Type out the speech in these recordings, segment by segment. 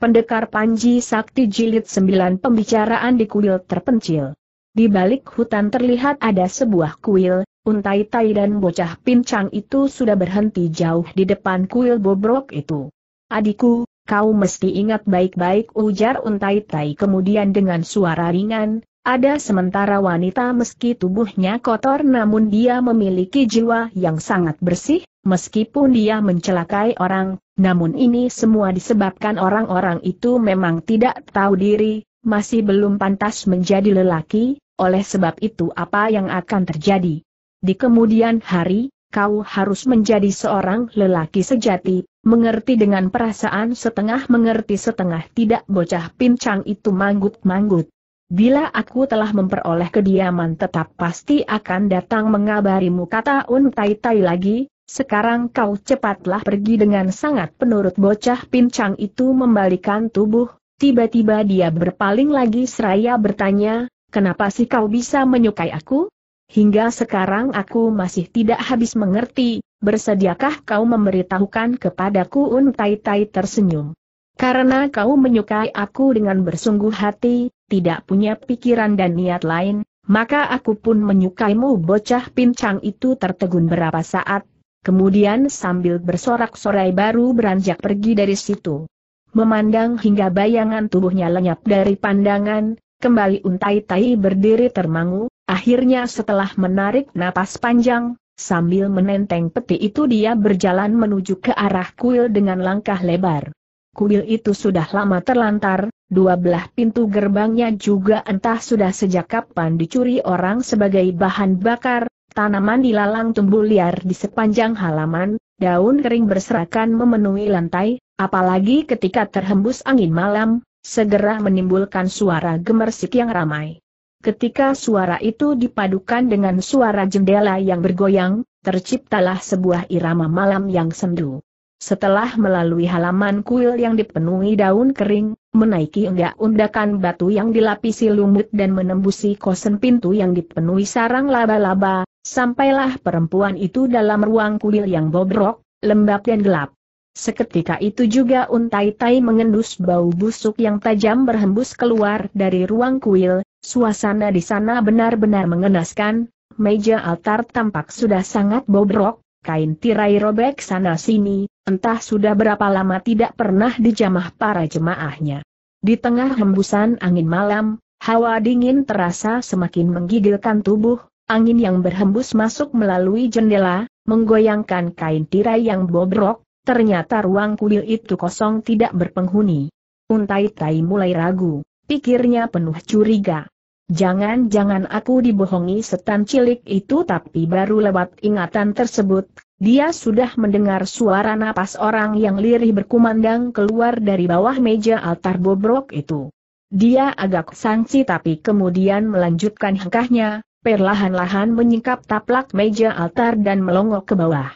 Pendekar Panji Sakti Jilid 9 Pembicaraan di Kuil Terpencil Di balik hutan terlihat ada sebuah kuil, untai tai dan bocah pincang itu sudah berhenti jauh di depan kuil bobrok itu. Adikku, kau mesti ingat baik-baik ujar untai tai kemudian dengan suara ringan, ada sementara wanita meski tubuhnya kotor namun dia memiliki jiwa yang sangat bersih, meskipun dia mencelakai orang, namun ini semua disebabkan orang-orang itu memang tidak tahu diri, masih belum pantas menjadi lelaki, oleh sebab itu apa yang akan terjadi. Di kemudian hari, kau harus menjadi seorang lelaki sejati, mengerti dengan perasaan setengah mengerti setengah tidak bocah pincang itu manggut-manggut. Bila aku telah memperoleh kediaman tetap pasti akan datang mengabarimu kata Un Tai Tai lagi, sekarang kau cepatlah pergi dengan sangat penurut bocah pincang itu membalikan tubuh, tiba-tiba dia berpaling lagi seraya bertanya, kenapa sih kau bisa menyukai aku? Hingga sekarang aku masih tidak habis mengerti, bersediakah kau memberitahukan kepadaku Un Tai Tai tersenyum. Karena kau menyukai aku dengan bersungguh hati, tidak punya pikiran dan niat lain, maka aku pun menyukaimu bocah pincang itu tertegun berapa saat, kemudian sambil bersorak-sorai baru beranjak pergi dari situ. Memandang hingga bayangan tubuhnya lenyap dari pandangan, kembali untai tai berdiri termangu, akhirnya setelah menarik napas panjang, sambil menenteng peti itu dia berjalan menuju ke arah kuil dengan langkah lebar kuil itu sudah lama terlantar, dua belah pintu gerbangnya juga entah sudah sejak kapan dicuri orang sebagai bahan bakar, tanaman dilalang tumbuh liar di sepanjang halaman, daun kering berserakan memenuhi lantai, apalagi ketika terhembus angin malam, segera menimbulkan suara gemersik yang ramai. Ketika suara itu dipadukan dengan suara jendela yang bergoyang, terciptalah sebuah irama malam yang sendu. Setelah melalui halaman kuil yang dipenuhi daun kering, menaiki enggak undakan batu yang dilapisi lumut dan menembusi kosen pintu yang dipenuhi sarang laba-laba, sampailah perempuan itu dalam ruang kuil yang bobrok, lembab dan gelap. Seketika itu juga untai-tai mengendus bau busuk yang tajam berhembus keluar dari ruang kuil, suasana di sana benar-benar mengenaskan, meja altar tampak sudah sangat bobrok, kain tirai robek sana-sini, entah sudah berapa lama tidak pernah dijamah para jemaahnya. Di tengah hembusan angin malam, hawa dingin terasa semakin menggigilkan tubuh, angin yang berhembus masuk melalui jendela, menggoyangkan kain tirai yang bobrok, ternyata ruang kuil itu kosong tidak berpenghuni. Untai Tai mulai ragu, pikirnya penuh curiga. Jangan-jangan aku dibohongi setan cilik itu tapi baru lewat ingatan tersebut, dia sudah mendengar suara napas orang yang lirih berkumandang keluar dari bawah meja altar bobrok itu. Dia agak sangsi tapi kemudian melanjutkan hengkahnya, perlahan-lahan menyingkap taplak meja altar dan melongok ke bawah.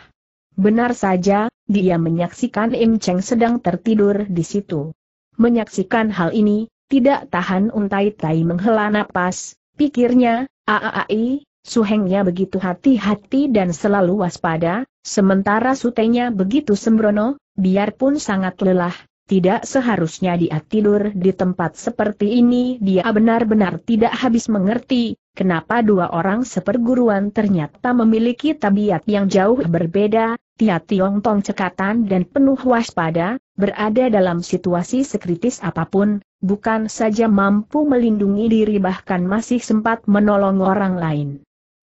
Benar saja, dia menyaksikan Im Cheng sedang tertidur di situ. Menyaksikan hal ini, tidak tahan untai tai menghela napas, pikirnya, aaai, suhengnya begitu hati-hati dan selalu waspada, sementara sutenya begitu sembrono, biarpun sangat lelah, tidak seharusnya dia tidur di tempat seperti ini dia benar-benar tidak habis mengerti, kenapa dua orang seperguruan ternyata memiliki tabiat yang jauh berbeda, Tia Tiong Tong cekatan dan penuh waspada, berada dalam situasi sekritis apapun, bukan saja mampu melindungi diri bahkan masih sempat menolong orang lain.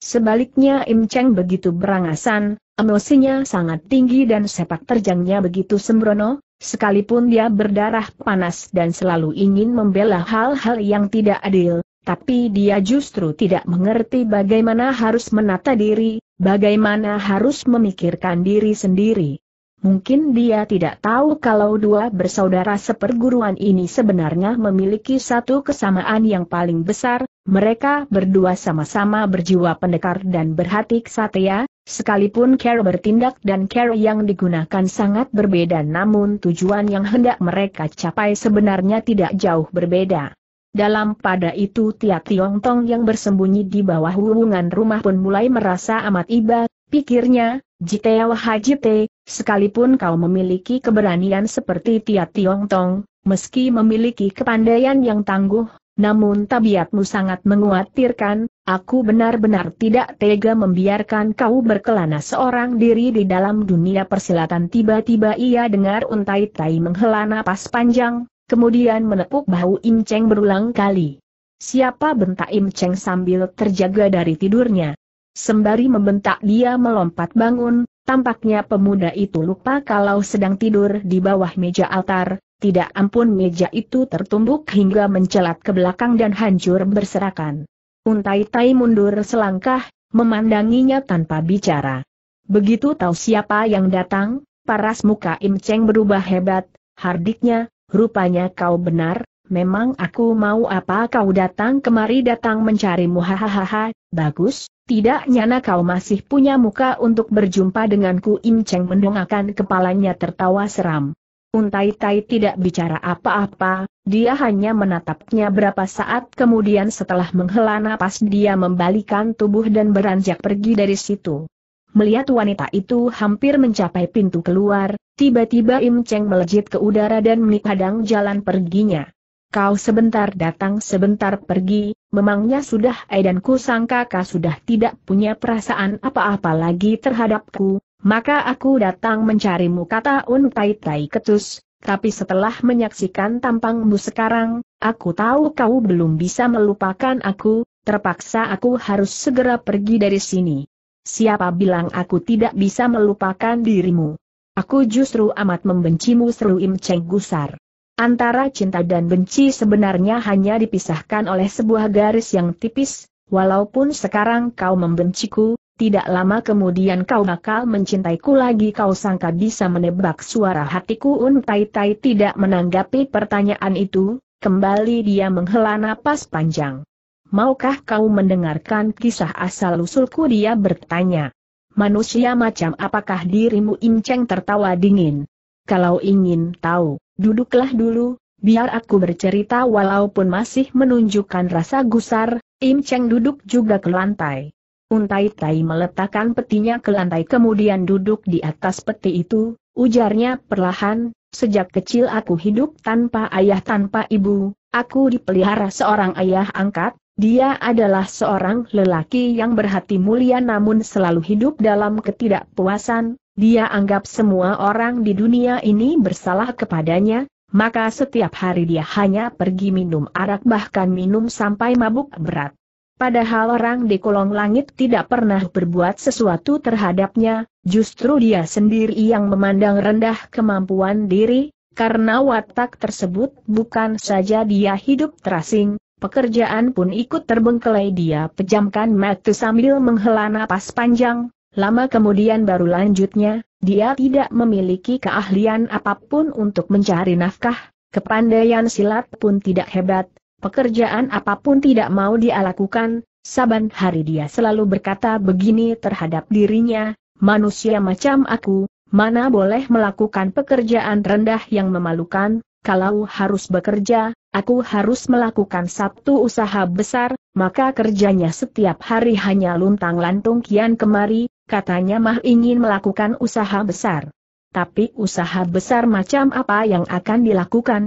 Sebaliknya Im Cheng begitu berangasan, emosinya sangat tinggi dan sepak terjangnya begitu sembrono, sekalipun dia berdarah panas dan selalu ingin membela hal-hal yang tidak adil, tapi dia justru tidak mengerti bagaimana harus menata diri, bagaimana harus memikirkan diri sendiri. Mungkin dia tidak tahu kalau dua bersaudara seperguruan ini sebenarnya memiliki satu kesamaan yang paling besar, mereka berdua sama-sama berjiwa pendekar dan berhati ksatria, sekalipun cara bertindak dan cara yang digunakan sangat berbeda namun tujuan yang hendak mereka capai sebenarnya tidak jauh berbeda. Dalam pada itu Tia Tiong Tong yang bersembunyi di bawah hubungan rumah pun mulai merasa amat iba, pikirnya, Jitewa Hajite, Sekalipun kau memiliki keberanian seperti Tia Tiong Tong, meski memiliki kepandaian yang tangguh, namun tabiatmu sangat menguatirkan, aku benar-benar tidak tega membiarkan kau berkelana seorang diri di dalam dunia persilatan. Tiba-tiba ia dengar untai tai menghela napas panjang, kemudian menepuk bahu Im Cheng berulang kali. Siapa bentak Im Cheng sambil terjaga dari tidurnya. Sembari membentak dia melompat bangun, Tampaknya pemuda itu lupa kalau sedang tidur di bawah meja altar, tidak ampun meja itu tertumbuk hingga mencelat ke belakang dan hancur berserakan. Untai Tai mundur selangkah, memandanginya tanpa bicara. Begitu tahu siapa yang datang, paras muka Im Cheng berubah hebat, hardiknya, rupanya kau benar, memang aku mau apa kau datang kemari datang mencarimu hahaha, bagus, tidak nyana kau masih punya muka untuk berjumpa denganku Im Cheng mendongakkan kepalanya tertawa seram. Untai Tai tidak bicara apa-apa, dia hanya menatapnya berapa saat kemudian setelah menghela napas dia membalikan tubuh dan beranjak pergi dari situ. Melihat wanita itu hampir mencapai pintu keluar, tiba-tiba Im Cheng melejit ke udara dan menghadang jalan perginya. Kau sebentar datang sebentar pergi, memangnya sudah eh, dan ku sangka kau sudah tidak punya perasaan apa-apa lagi terhadapku, maka aku datang mencarimu kata Un Tai Tai Ketus, tapi setelah menyaksikan tampangmu sekarang, aku tahu kau belum bisa melupakan aku, terpaksa aku harus segera pergi dari sini. Siapa bilang aku tidak bisa melupakan dirimu? Aku justru amat membencimu seru Im Cheng Gusar. Antara cinta dan benci sebenarnya hanya dipisahkan oleh sebuah garis yang tipis, walaupun sekarang kau membenciku, tidak lama kemudian kau bakal mencintaiku lagi kau sangka bisa menebak suara hatiku untai Tai Tai tidak menanggapi pertanyaan itu, kembali dia menghela napas panjang. Maukah kau mendengarkan kisah asal-usulku dia bertanya. Manusia macam apakah dirimu Inceng tertawa dingin? Kalau ingin tahu, Duduklah dulu, biar aku bercerita walaupun masih menunjukkan rasa gusar, Im Cheng duduk juga ke lantai. Untai Tai meletakkan petinya ke lantai kemudian duduk di atas peti itu, ujarnya perlahan, sejak kecil aku hidup tanpa ayah tanpa ibu, aku dipelihara seorang ayah angkat, dia adalah seorang lelaki yang berhati mulia namun selalu hidup dalam ketidakpuasan, dia anggap semua orang di dunia ini bersalah kepadanya, maka setiap hari dia hanya pergi minum arak bahkan minum sampai mabuk berat. Padahal orang di kolong langit tidak pernah berbuat sesuatu terhadapnya, justru dia sendiri yang memandang rendah kemampuan diri, karena watak tersebut bukan saja dia hidup terasing, pekerjaan pun ikut terbengkelai dia pejamkan mata sambil menghela napas panjang, Lama kemudian baru lanjutnya, dia tidak memiliki keahlian apapun untuk mencari nafkah, kepandaian silat pun tidak hebat, pekerjaan apapun tidak mau dia lakukan, saban hari dia selalu berkata begini terhadap dirinya, manusia macam aku, mana boleh melakukan pekerjaan rendah yang memalukan, kalau harus bekerja, aku harus melakukan satu usaha besar, maka kerjanya setiap hari hanya luntang-lantung kian kemari, katanya Mah ingin melakukan usaha besar. Tapi usaha besar macam apa yang akan dilakukan?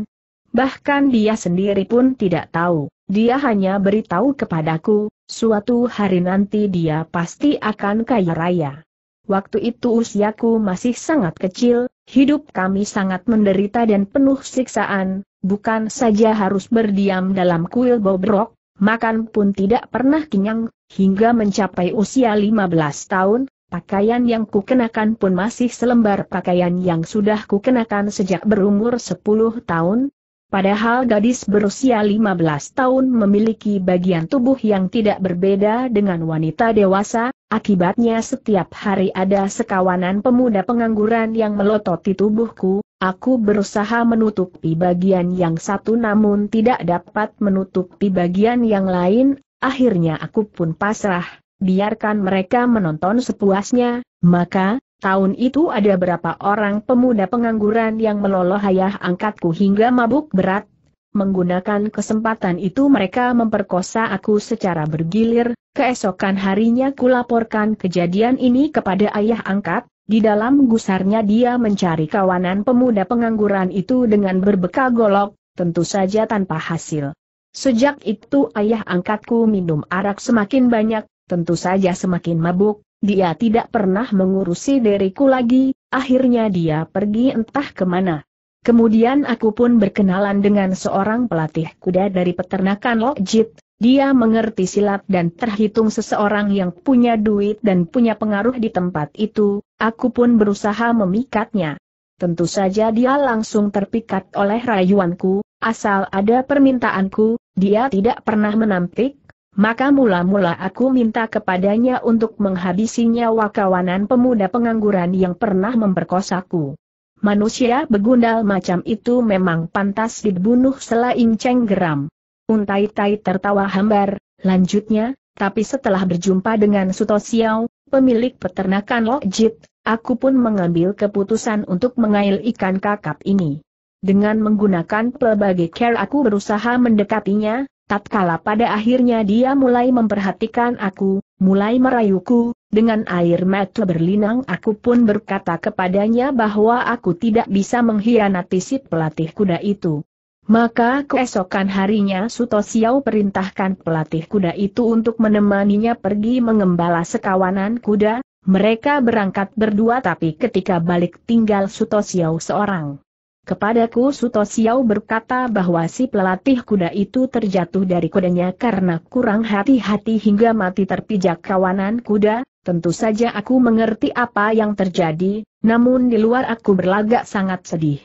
Bahkan dia sendiri pun tidak tahu, dia hanya beritahu kepadaku, suatu hari nanti dia pasti akan kaya raya. Waktu itu usiaku masih sangat kecil, hidup kami sangat menderita dan penuh siksaan, bukan saja harus berdiam dalam kuil bobrok, makan pun tidak pernah kenyang, hingga mencapai usia 15 tahun, Pakaian yang kukenakan pun masih selembar pakaian yang sudah kukenakan sejak berumur 10 tahun, Padahal gadis berusia 15 tahun memiliki bagian tubuh yang tidak berbeda dengan wanita dewasa, akibatnya setiap hari ada sekawanan pemuda pengangguran yang melototi tubuhku, aku berusaha menutupi bagian yang satu namun tidak dapat menutupi bagian yang lain, akhirnya aku pun pasrah biarkan mereka menonton sepuasnya, maka, tahun itu ada berapa orang pemuda pengangguran yang meloloh ayah angkatku hingga mabuk berat, menggunakan kesempatan itu mereka memperkosa aku secara bergilir, keesokan harinya kulaporkan kejadian ini kepada ayah angkat, di dalam gusarnya dia mencari kawanan pemuda pengangguran itu dengan berbekal golok, tentu saja tanpa hasil. Sejak itu ayah angkatku minum arak semakin banyak, Tentu saja semakin mabuk, dia tidak pernah mengurusi diriku lagi, akhirnya dia pergi entah kemana. Kemudian aku pun berkenalan dengan seorang pelatih kuda dari peternakan Lokjit, dia mengerti silat dan terhitung seseorang yang punya duit dan punya pengaruh di tempat itu, aku pun berusaha memikatnya. Tentu saja dia langsung terpikat oleh rayuanku, asal ada permintaanku, dia tidak pernah menampik, maka mula-mula aku minta kepadanya untuk menghabisi nyawa kawanan pemuda pengangguran yang pernah memperkosaku. Manusia begundal macam itu memang pantas dibunuh selain ceng geram. Untai-tai tertawa hambar, lanjutnya, tapi setelah berjumpa dengan Suto Xiao, pemilik peternakan Lokjit, aku pun mengambil keputusan untuk mengail ikan kakap ini. Dengan menggunakan pelbagai care aku berusaha mendekatinya, Tatkala pada akhirnya dia mulai memperhatikan aku, mulai merayuku, dengan air mata berlinang aku pun berkata kepadanya bahwa aku tidak bisa mengkhianati si pelatih kuda itu. Maka keesokan harinya Suto Siau perintahkan pelatih kuda itu untuk menemaninya pergi mengembala sekawanan kuda, mereka berangkat berdua tapi ketika balik tinggal Suto Siau seorang. Kepadaku Suto Xiao berkata bahwa si pelatih kuda itu terjatuh dari kudanya karena kurang hati-hati hingga mati terpijak kawanan kuda, tentu saja aku mengerti apa yang terjadi, namun di luar aku berlagak sangat sedih.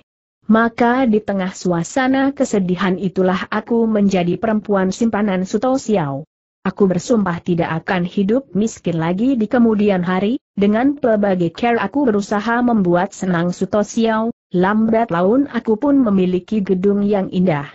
Maka di tengah suasana kesedihan itulah aku menjadi perempuan simpanan Suto Xiao. Aku bersumpah tidak akan hidup miskin lagi di kemudian hari, dengan pelbagai care aku berusaha membuat senang Suto Xiao, Lambat laun aku pun memiliki gedung yang indah.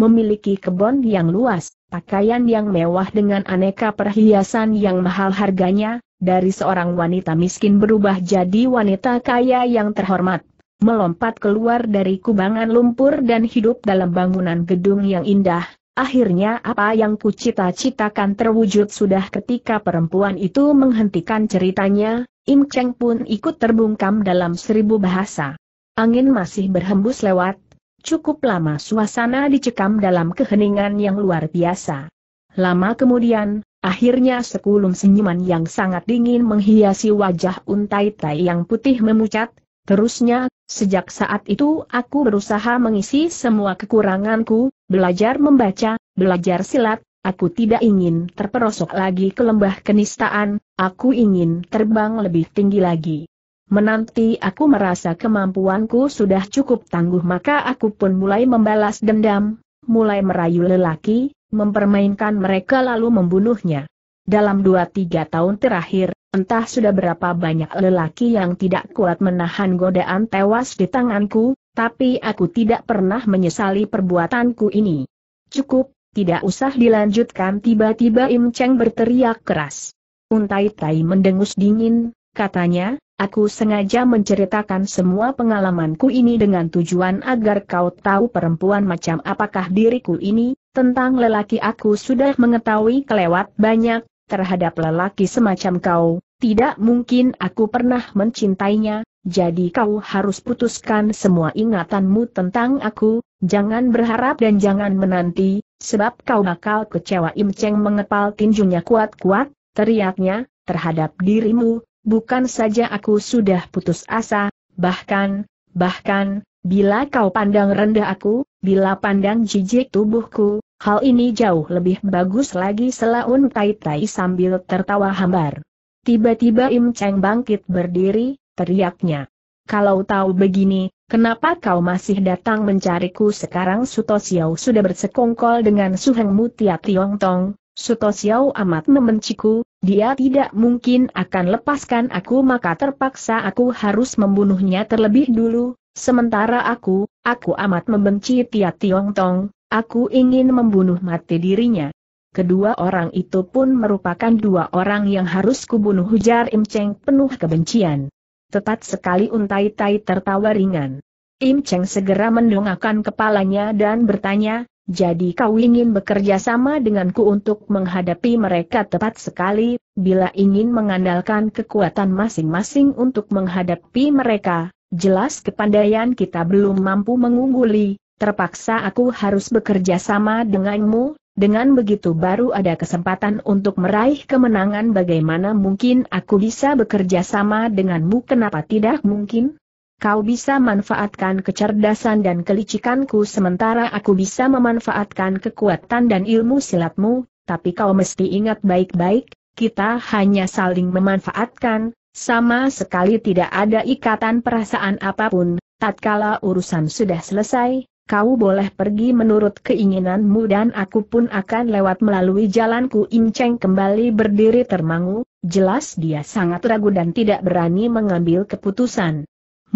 Memiliki kebun yang luas, pakaian yang mewah dengan aneka perhiasan yang mahal harganya, dari seorang wanita miskin berubah jadi wanita kaya yang terhormat. Melompat keluar dari kubangan lumpur dan hidup dalam bangunan gedung yang indah, akhirnya apa yang kucita-citakan terwujud sudah ketika perempuan itu menghentikan ceritanya, Im Cheng pun ikut terbungkam dalam seribu bahasa. Angin masih berhembus lewat, cukup lama suasana dicekam dalam keheningan yang luar biasa. Lama kemudian, akhirnya sekulum senyuman yang sangat dingin menghiasi wajah untai tai yang putih memucat, terusnya, sejak saat itu aku berusaha mengisi semua kekuranganku, belajar membaca, belajar silat, aku tidak ingin terperosok lagi ke lembah kenistaan, aku ingin terbang lebih tinggi lagi. Menanti aku merasa kemampuanku sudah cukup tangguh maka aku pun mulai membalas dendam, mulai merayu lelaki, mempermainkan mereka lalu membunuhnya. Dalam dua tiga tahun terakhir, entah sudah berapa banyak lelaki yang tidak kuat menahan godaan tewas di tanganku, tapi aku tidak pernah menyesali perbuatanku ini. Cukup, tidak usah dilanjutkan tiba-tiba Im Cheng berteriak keras. Untai Tai mendengus dingin, katanya, Aku sengaja menceritakan semua pengalamanku ini dengan tujuan agar kau tahu perempuan macam apakah diriku ini, tentang lelaki aku sudah mengetahui kelewat banyak, terhadap lelaki semacam kau, tidak mungkin aku pernah mencintainya, jadi kau harus putuskan semua ingatanmu tentang aku, jangan berharap dan jangan menanti, sebab kau bakal kecewa Im Cheng mengepal tinjunya kuat-kuat, teriaknya, terhadap dirimu, bukan saja aku sudah putus asa, bahkan, bahkan, bila kau pandang rendah aku, bila pandang jijik tubuhku, hal ini jauh lebih bagus lagi selaun tai tai sambil tertawa hambar. Tiba-tiba Im Cheng bangkit berdiri, teriaknya. Kalau tahu begini, kenapa kau masih datang mencariku sekarang Suto Xiao sudah bersekongkol dengan Su Mutia Tiong Tong, Suto Xiao amat membenciku, dia tidak mungkin akan lepaskan aku maka terpaksa aku harus membunuhnya terlebih dulu, sementara aku, aku amat membenci Tia Tiong Tong, aku ingin membunuh mati dirinya. Kedua orang itu pun merupakan dua orang yang harus kubunuh ujar Im Cheng penuh kebencian. Tepat sekali untai tai tertawa ringan. Im Cheng segera mendongakkan kepalanya dan bertanya, jadi kau ingin bekerja sama denganku untuk menghadapi mereka tepat sekali, bila ingin mengandalkan kekuatan masing-masing untuk menghadapi mereka, jelas kepandaian kita belum mampu mengungguli, terpaksa aku harus bekerja sama denganmu, dengan begitu baru ada kesempatan untuk meraih kemenangan bagaimana mungkin aku bisa bekerja sama denganmu kenapa tidak mungkin? kau bisa manfaatkan kecerdasan dan kelicikanku sementara aku bisa memanfaatkan kekuatan dan ilmu silatmu, tapi kau mesti ingat baik-baik, kita hanya saling memanfaatkan, sama sekali tidak ada ikatan perasaan apapun, tatkala urusan sudah selesai, kau boleh pergi menurut keinginanmu dan aku pun akan lewat melalui jalanku Inceng kembali berdiri termangu, jelas dia sangat ragu dan tidak berani mengambil keputusan.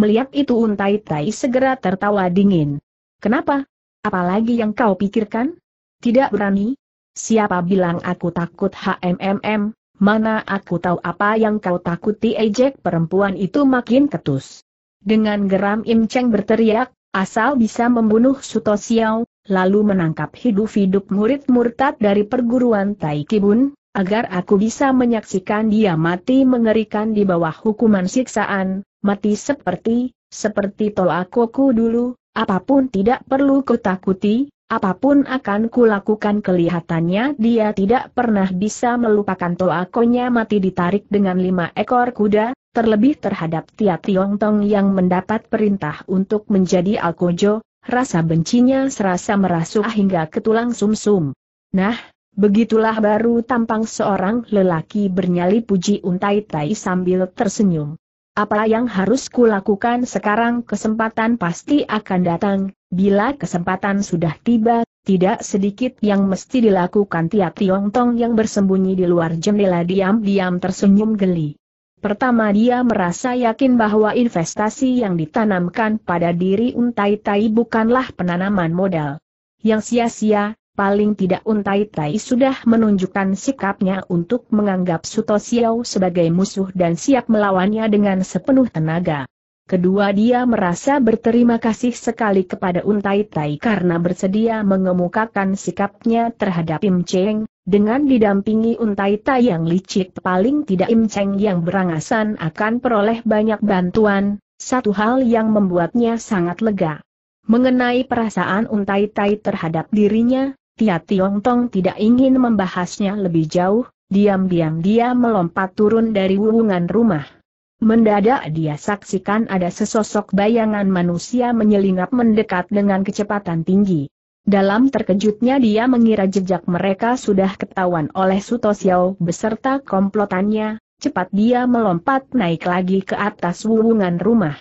Melihat itu Untai Tai segera tertawa dingin. Kenapa? Apalagi yang kau pikirkan? Tidak berani? Siapa bilang aku takut HMMM? Mana aku tahu apa yang kau takuti ejek perempuan itu makin ketus. Dengan geram Im Cheng berteriak, asal bisa membunuh Suto Xiao, lalu menangkap hidup-hidup murid murtad dari perguruan Tai Kibun, agar aku bisa menyaksikan dia mati mengerikan di bawah hukuman siksaan, mati seperti, seperti tolakoku dulu, apapun tidak perlu kutakuti, apapun akan kulakukan kelihatannya dia tidak pernah bisa melupakan tolakonya mati ditarik dengan lima ekor kuda, terlebih terhadap Tia Tong yang mendapat perintah untuk menjadi Alkojo, rasa bencinya serasa merasuk hingga ke tulang sumsum. -sum. Nah, Begitulah baru tampang seorang lelaki bernyali puji untai tai sambil tersenyum. Apa yang harus kulakukan sekarang kesempatan pasti akan datang, bila kesempatan sudah tiba, tidak sedikit yang mesti dilakukan Tiap Tiong Tong yang bersembunyi di luar jendela diam-diam tersenyum geli. Pertama dia merasa yakin bahwa investasi yang ditanamkan pada diri Untai Tai bukanlah penanaman modal. Yang sia-sia, Paling tidak Untai Tai sudah menunjukkan sikapnya untuk menganggap Suto Xiao sebagai musuh dan siap melawannya dengan sepenuh tenaga. Kedua dia merasa berterima kasih sekali kepada Untai Tai karena bersedia mengemukakan sikapnya terhadap Im Cheng, dengan didampingi Untai Tai yang licik paling tidak Im Cheng yang berangasan akan peroleh banyak bantuan, satu hal yang membuatnya sangat lega. Mengenai perasaan Untai Tai terhadap dirinya, Tia Tiong Tong tidak ingin membahasnya lebih jauh, diam-diam dia melompat turun dari wuungan rumah. Mendadak dia saksikan ada sesosok bayangan manusia menyelinap mendekat dengan kecepatan tinggi. Dalam terkejutnya dia mengira jejak mereka sudah ketahuan oleh Suto Xiao beserta komplotannya, cepat dia melompat naik lagi ke atas wuungan rumah.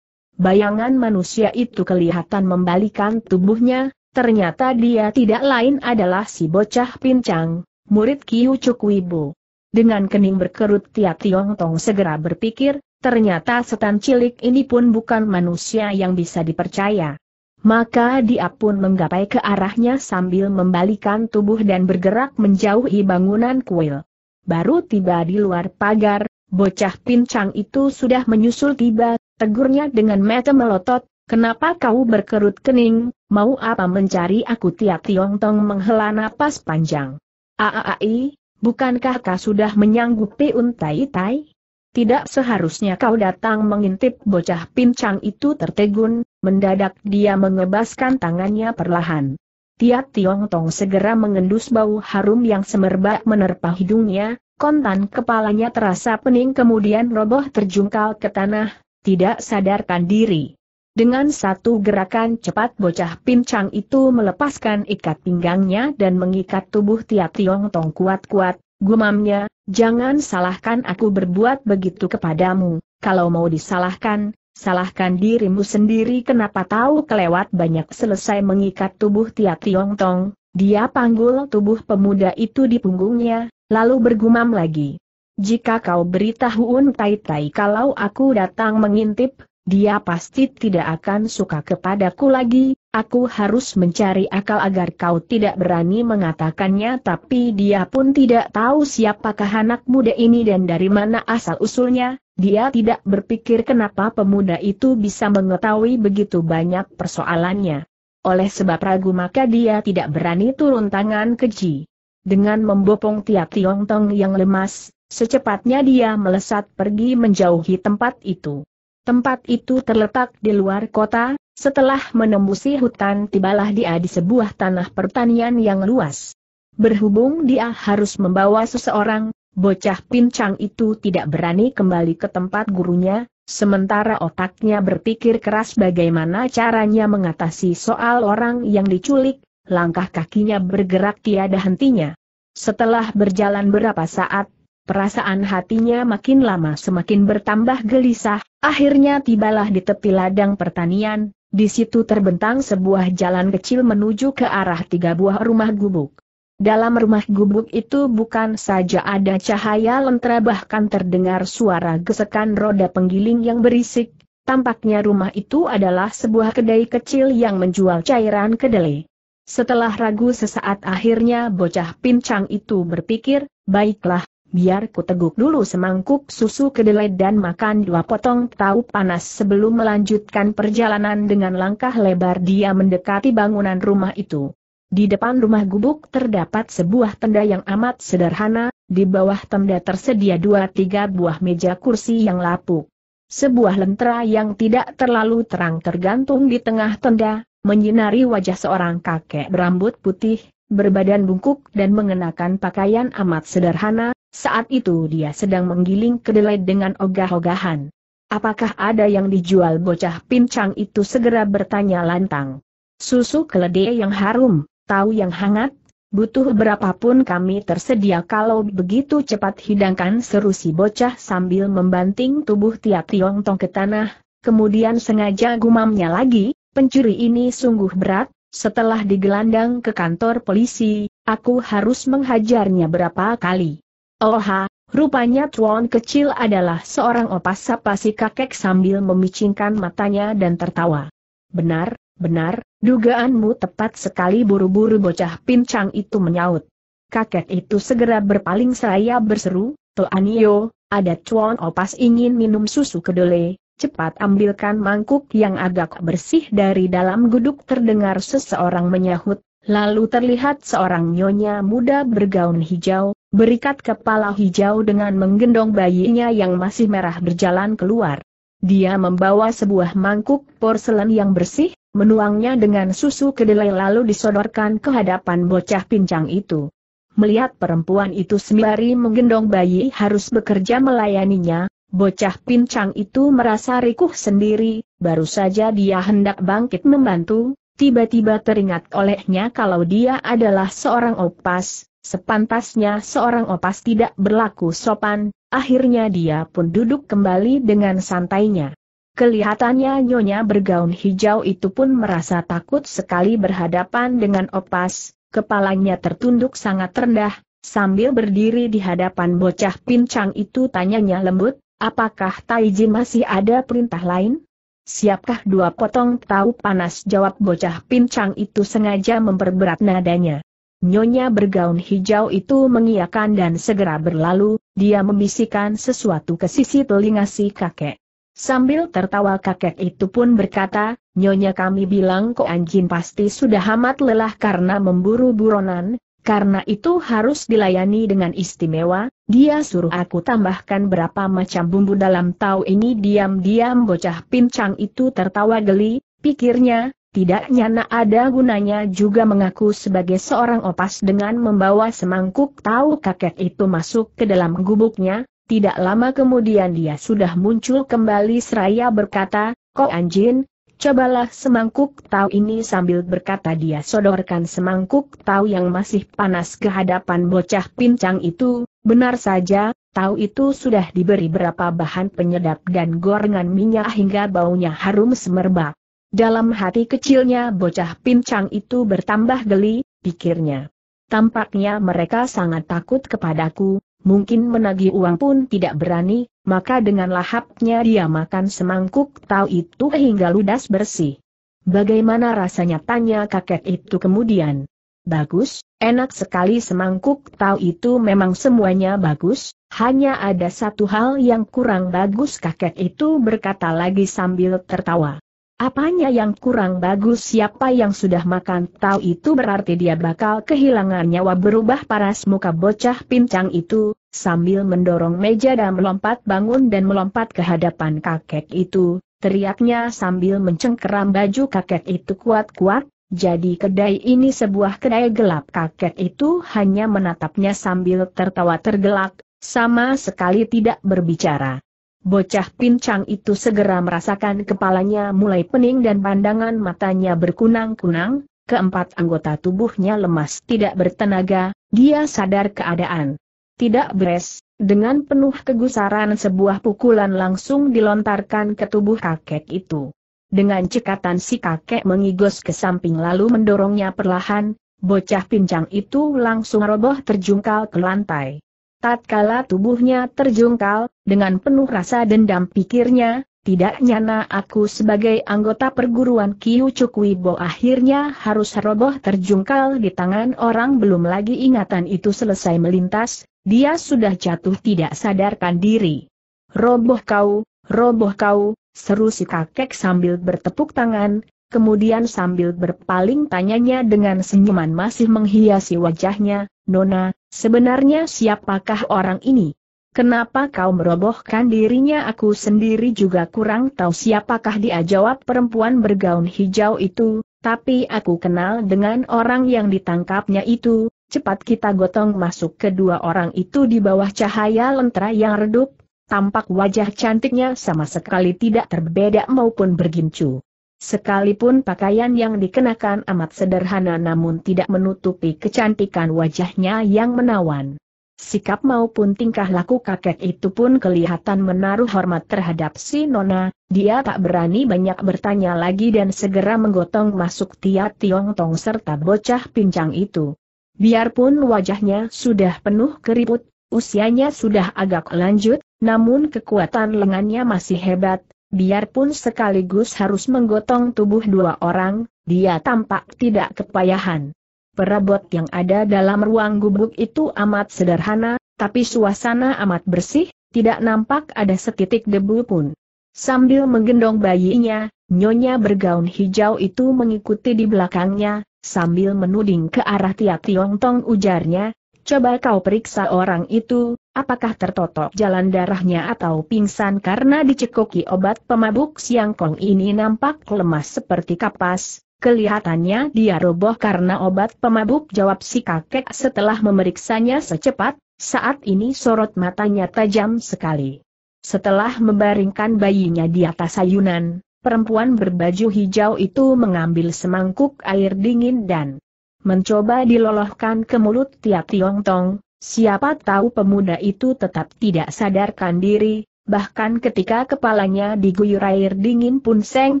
Bayangan manusia itu kelihatan membalikan tubuhnya, Ternyata dia tidak lain adalah si bocah pincang, murid Kiu Cuk Wibu. Dengan kening berkerut Tia Tiong Tong segera berpikir, ternyata setan cilik ini pun bukan manusia yang bisa dipercaya. Maka dia pun menggapai ke arahnya sambil membalikan tubuh dan bergerak menjauhi bangunan kuil. Baru tiba di luar pagar, bocah pincang itu sudah menyusul tiba, tegurnya dengan mata melotot, Kenapa kau berkerut kening, mau apa mencari aku Tiap Tiong Tong menghela napas panjang. Aaai, bukankah kau sudah menyanggupi untai tai? Tidak seharusnya kau datang mengintip bocah pincang itu tertegun, mendadak dia mengebaskan tangannya perlahan. Tiap Tiong Tong segera mengendus bau harum yang semerbak menerpa hidungnya, kontan kepalanya terasa pening kemudian roboh terjungkal ke tanah, tidak sadarkan diri. Dengan satu gerakan cepat bocah pincang itu melepaskan ikat pinggangnya dan mengikat tubuh Tia Tiong Tong kuat-kuat, gumamnya, jangan salahkan aku berbuat begitu kepadamu, kalau mau disalahkan, salahkan dirimu sendiri kenapa tahu kelewat banyak selesai mengikat tubuh Tia Tiong Tong, dia panggul tubuh pemuda itu di punggungnya, lalu bergumam lagi. Jika kau beritahu Un Tai Tai kalau aku datang mengintip, dia pasti tidak akan suka kepadaku lagi, aku harus mencari akal agar kau tidak berani mengatakannya tapi dia pun tidak tahu siapakah anak muda ini dan dari mana asal-usulnya, dia tidak berpikir kenapa pemuda itu bisa mengetahui begitu banyak persoalannya. Oleh sebab ragu maka dia tidak berani turun tangan keji. Dengan membopong tiap tong yang lemas, secepatnya dia melesat pergi menjauhi tempat itu. Tempat itu terletak di luar kota, setelah menembusi hutan tibalah dia di sebuah tanah pertanian yang luas. Berhubung dia harus membawa seseorang, bocah pincang itu tidak berani kembali ke tempat gurunya, sementara otaknya berpikir keras bagaimana caranya mengatasi soal orang yang diculik, langkah kakinya bergerak tiada hentinya. Setelah berjalan berapa saat, Perasaan hatinya makin lama semakin bertambah gelisah, akhirnya tibalah di tepi ladang pertanian, di situ terbentang sebuah jalan kecil menuju ke arah tiga buah rumah gubuk. Dalam rumah gubuk itu bukan saja ada cahaya lentera bahkan terdengar suara gesekan roda penggiling yang berisik, tampaknya rumah itu adalah sebuah kedai kecil yang menjual cairan kedelai. Setelah ragu sesaat akhirnya bocah pincang itu berpikir, baiklah, Biar ku teguk dulu semangkuk susu kedelai dan makan dua potong tahu panas sebelum melanjutkan perjalanan dengan langkah lebar dia mendekati bangunan rumah itu. Di depan rumah gubuk terdapat sebuah tenda yang amat sederhana, di bawah tenda tersedia dua tiga buah meja kursi yang lapuk. Sebuah lentera yang tidak terlalu terang tergantung di tengah tenda, menyinari wajah seorang kakek berambut putih, berbadan bungkuk dan mengenakan pakaian amat sederhana, saat itu dia sedang menggiling kedelai dengan ogah-ogahan. Apakah ada yang dijual bocah pincang itu segera bertanya lantang. Susu keledai yang harum, tahu yang hangat, butuh berapapun kami tersedia kalau begitu cepat hidangkan seru si bocah sambil membanting tubuh tiap tiong tong ke tanah, kemudian sengaja gumamnya lagi, pencuri ini sungguh berat, setelah digelandang ke kantor polisi, aku harus menghajarnya berapa kali. Elha, oh rupanya Tuan kecil adalah seorang opas sapa kakek sambil memicingkan matanya dan tertawa. Benar, benar, dugaanmu tepat sekali buru-buru bocah pincang itu menyaut. Kakek itu segera berpaling seraya berseru, Tuan Yo, ada Tuan opas ingin minum susu kedele, cepat ambilkan mangkuk yang agak bersih dari dalam guduk terdengar seseorang menyahut, lalu terlihat seorang nyonya muda bergaun hijau, Berikat kepala hijau dengan menggendong bayinya yang masih merah berjalan keluar. Dia membawa sebuah mangkuk porselen yang bersih, menuangnya dengan susu kedelai lalu disodorkan ke hadapan bocah pincang itu. Melihat perempuan itu sembari menggendong bayi harus bekerja melayaninya, Bocah pincang itu merasa rikuh sendiri, baru saja dia hendak bangkit membantu, tiba-tiba teringat olehnya kalau dia adalah seorang opas, Sepantasnya seorang opas tidak berlaku sopan, akhirnya dia pun duduk kembali dengan santainya. Kelihatannya nyonya bergaun hijau itu pun merasa takut sekali berhadapan dengan opas, kepalanya tertunduk sangat rendah, sambil berdiri di hadapan bocah pincang itu tanyanya lembut, apakah Taiji masih ada perintah lain? Siapkah dua potong tahu panas jawab bocah pincang itu sengaja memperberat nadanya. Nyonya bergaun hijau itu mengiakan dan segera berlalu, dia membisikkan sesuatu ke sisi telinga si kakek. Sambil tertawa kakek itu pun berkata, Nyonya kami bilang kok anjing pasti sudah amat lelah karena memburu buronan, karena itu harus dilayani dengan istimewa, dia suruh aku tambahkan berapa macam bumbu dalam tahu ini diam-diam bocah pincang itu tertawa geli, pikirnya, tidak nyana ada gunanya juga mengaku sebagai seorang opas dengan membawa semangkuk tahu kakek itu masuk ke dalam gubuknya, tidak lama kemudian dia sudah muncul kembali seraya berkata, Ko Anjin, cobalah semangkuk tahu ini sambil berkata dia sodorkan semangkuk tahu yang masih panas ke hadapan bocah pincang itu, benar saja, Tahu itu sudah diberi berapa bahan penyedap dan gorengan minyak hingga baunya harum semerbak. Dalam hati kecilnya bocah pincang itu bertambah geli, pikirnya. Tampaknya mereka sangat takut kepadaku, mungkin menagih uang pun tidak berani, maka dengan lahapnya dia makan semangkuk tahu itu hingga ludas bersih. Bagaimana rasanya tanya kakek itu kemudian? Bagus, enak sekali semangkuk tahu itu memang semuanya bagus, hanya ada satu hal yang kurang bagus kakek itu berkata lagi sambil tertawa. Apanya yang kurang bagus siapa yang sudah makan tahu itu berarti dia bakal kehilangan nyawa berubah paras muka bocah pincang itu, sambil mendorong meja dan melompat bangun dan melompat ke hadapan kakek itu, teriaknya sambil mencengkeram baju kakek itu kuat-kuat, jadi kedai ini sebuah kedai gelap kakek itu hanya menatapnya sambil tertawa tergelak, sama sekali tidak berbicara. Bocah pincang itu segera merasakan kepalanya mulai pening dan pandangan matanya berkunang-kunang, keempat anggota tubuhnya lemas tidak bertenaga, dia sadar keadaan. Tidak beres, dengan penuh kegusaran sebuah pukulan langsung dilontarkan ke tubuh kakek itu. Dengan cekatan si kakek mengigos ke samping lalu mendorongnya perlahan, bocah pincang itu langsung roboh terjungkal ke lantai. Tatkala tubuhnya terjungkal, dengan penuh rasa dendam pikirnya, tidak nyana aku sebagai anggota perguruan Kiu Cukwibo akhirnya harus roboh terjungkal di tangan orang belum lagi ingatan itu selesai melintas, dia sudah jatuh tidak sadarkan diri. Roboh kau, roboh kau, seru si kakek sambil bertepuk tangan, kemudian sambil berpaling tanyanya dengan senyuman masih menghiasi wajahnya, Nona, sebenarnya siapakah orang ini? Kenapa kau merobohkan dirinya aku sendiri juga kurang tahu siapakah dia jawab perempuan bergaun hijau itu, tapi aku kenal dengan orang yang ditangkapnya itu, cepat kita gotong masuk kedua orang itu di bawah cahaya lentera yang redup, tampak wajah cantiknya sama sekali tidak terbeda maupun bergincu. Sekalipun pakaian yang dikenakan amat sederhana namun tidak menutupi kecantikan wajahnya yang menawan. Sikap maupun tingkah laku kakek itu pun kelihatan menaruh hormat terhadap si Nona, dia tak berani banyak bertanya lagi dan segera menggotong masuk Tia Tiong Tong serta bocah pincang itu. Biarpun wajahnya sudah penuh keriput, usianya sudah agak lanjut, namun kekuatan lengannya masih hebat, Biarpun sekaligus harus menggotong tubuh dua orang, dia tampak tidak kepayahan. Perabot yang ada dalam ruang gubuk itu amat sederhana, tapi suasana amat bersih, tidak nampak ada setitik debu pun. Sambil menggendong bayinya, Nyonya bergaun hijau itu mengikuti di belakangnya, sambil menuding ke arah Tia Tiong Tong ujarnya, Coba kau periksa orang itu, apakah tertotok jalan darahnya atau pingsan karena dicekoki obat pemabuk siang kong ini nampak lemas seperti kapas, kelihatannya dia roboh karena obat pemabuk jawab si kakek setelah memeriksanya secepat, saat ini sorot matanya tajam sekali. Setelah membaringkan bayinya di atas ayunan, perempuan berbaju hijau itu mengambil semangkuk air dingin dan mencoba dilolohkan ke mulut tiap Tiong Tong, siapa tahu pemuda itu tetap tidak sadarkan diri, bahkan ketika kepalanya diguyur air dingin pun seng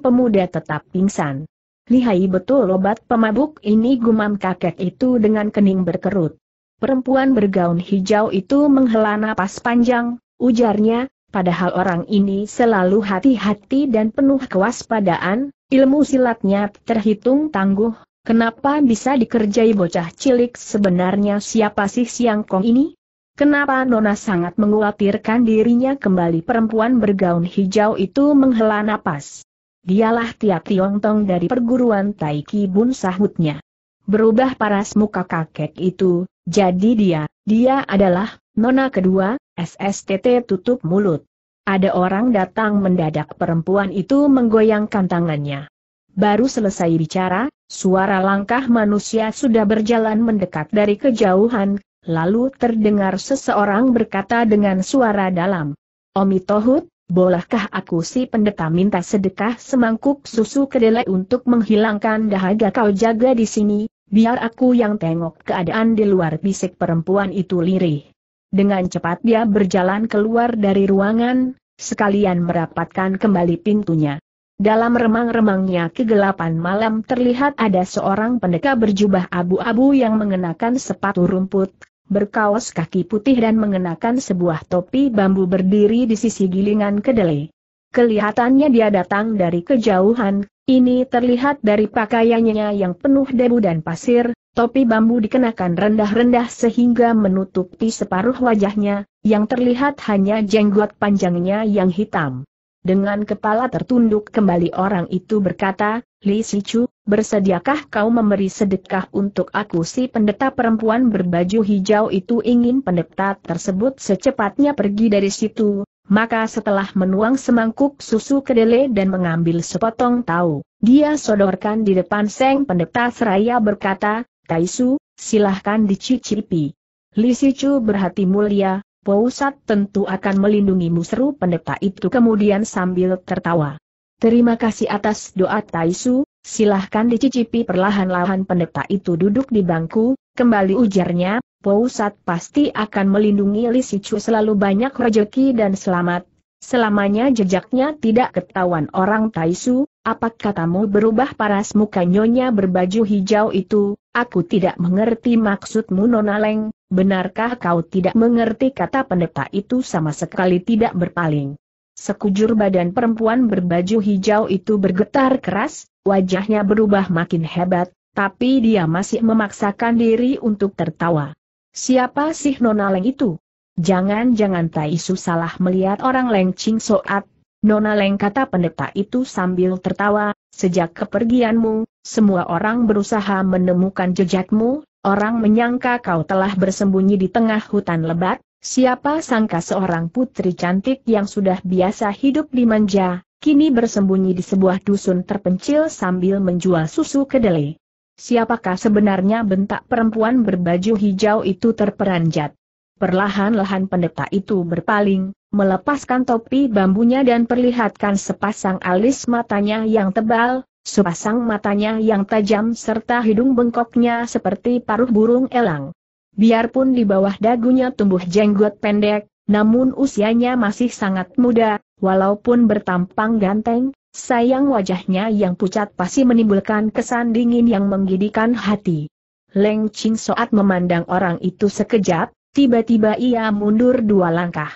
pemuda tetap pingsan. Lihai betul obat pemabuk ini gumam kakek itu dengan kening berkerut. Perempuan bergaun hijau itu menghela napas panjang, ujarnya, padahal orang ini selalu hati-hati dan penuh kewaspadaan, ilmu silatnya terhitung tangguh, Kenapa bisa dikerjai bocah cilik sebenarnya siapa sih Siang Kong ini? Kenapa Nona sangat mengkhawatirkan dirinya kembali perempuan bergaun hijau itu menghela napas? Dialah Tiap Tia Tong dari perguruan Taiki Bun sahutnya. Berubah paras muka kakek itu, jadi dia, dia adalah, Nona kedua, SSTT tutup mulut. Ada orang datang mendadak perempuan itu menggoyangkan tangannya. Baru selesai bicara, suara langkah manusia sudah berjalan mendekat dari kejauhan, lalu terdengar seseorang berkata dengan suara dalam. Omi Tohut, bolehkah aku si pendeta minta sedekah semangkuk susu kedelai untuk menghilangkan dahaga kau jaga di sini, biar aku yang tengok keadaan di luar bisik perempuan itu lirih. Dengan cepat dia berjalan keluar dari ruangan, sekalian merapatkan kembali pintunya. Dalam remang-remangnya kegelapan malam terlihat ada seorang pendeka berjubah abu-abu yang mengenakan sepatu rumput, berkaos kaki putih dan mengenakan sebuah topi bambu berdiri di sisi gilingan kedelai. Kelihatannya dia datang dari kejauhan, ini terlihat dari pakaiannya yang penuh debu dan pasir, topi bambu dikenakan rendah-rendah sehingga menutupi separuh wajahnya, yang terlihat hanya jenggot panjangnya yang hitam. Dengan kepala tertunduk kembali orang itu berkata, Li Sichu, bersediakah kau memberi sedekah untuk aku si pendeta perempuan berbaju hijau itu ingin pendeta tersebut secepatnya pergi dari situ, maka setelah menuang semangkuk susu kedelai dan mengambil sepotong tahu, dia sodorkan di depan seng pendeta seraya berkata, Taisu, silahkan dicicipi. Li Sichu berhati mulia, Pusat tentu akan melindungimu seru pendeta itu kemudian sambil tertawa. Terima kasih atas doa Taisu, silahkan dicicipi perlahan-lahan pendeta itu duduk di bangku, kembali ujarnya, Pusat pasti akan melindungi Lisicu selalu banyak rejeki dan selamat. Selamanya jejaknya tidak ketahuan orang Taisu, Apakah katamu berubah paras muka nyonya berbaju hijau itu, Aku tidak mengerti maksudmu Nona Leng, benarkah kau tidak mengerti kata pendeta itu sama sekali tidak berpaling. Sekujur badan perempuan berbaju hijau itu bergetar keras, wajahnya berubah makin hebat, tapi dia masih memaksakan diri untuk tertawa. Siapa sih Nona Leng itu? Jangan-jangan Taisu salah melihat orang Leng Ching Soat. Nona Leng kata pendeta itu sambil tertawa, sejak kepergianmu, semua orang berusaha menemukan jejakmu, orang menyangka kau telah bersembunyi di tengah hutan lebat, siapa sangka seorang putri cantik yang sudah biasa hidup di manja, kini bersembunyi di sebuah dusun terpencil sambil menjual susu kedelai. Siapakah sebenarnya bentak perempuan berbaju hijau itu terperanjat? Perlahan-lahan pendeta itu berpaling, melepaskan topi bambunya dan perlihatkan sepasang alis matanya yang tebal, Sepasang matanya yang tajam serta hidung bengkoknya seperti paruh burung elang. Biarpun di bawah dagunya tumbuh jenggot pendek, namun usianya masih sangat muda, walaupun bertampang ganteng, sayang wajahnya yang pucat pasti menimbulkan kesan dingin yang menggidikan hati. Leng Ching saat memandang orang itu sekejap, tiba-tiba ia mundur dua langkah.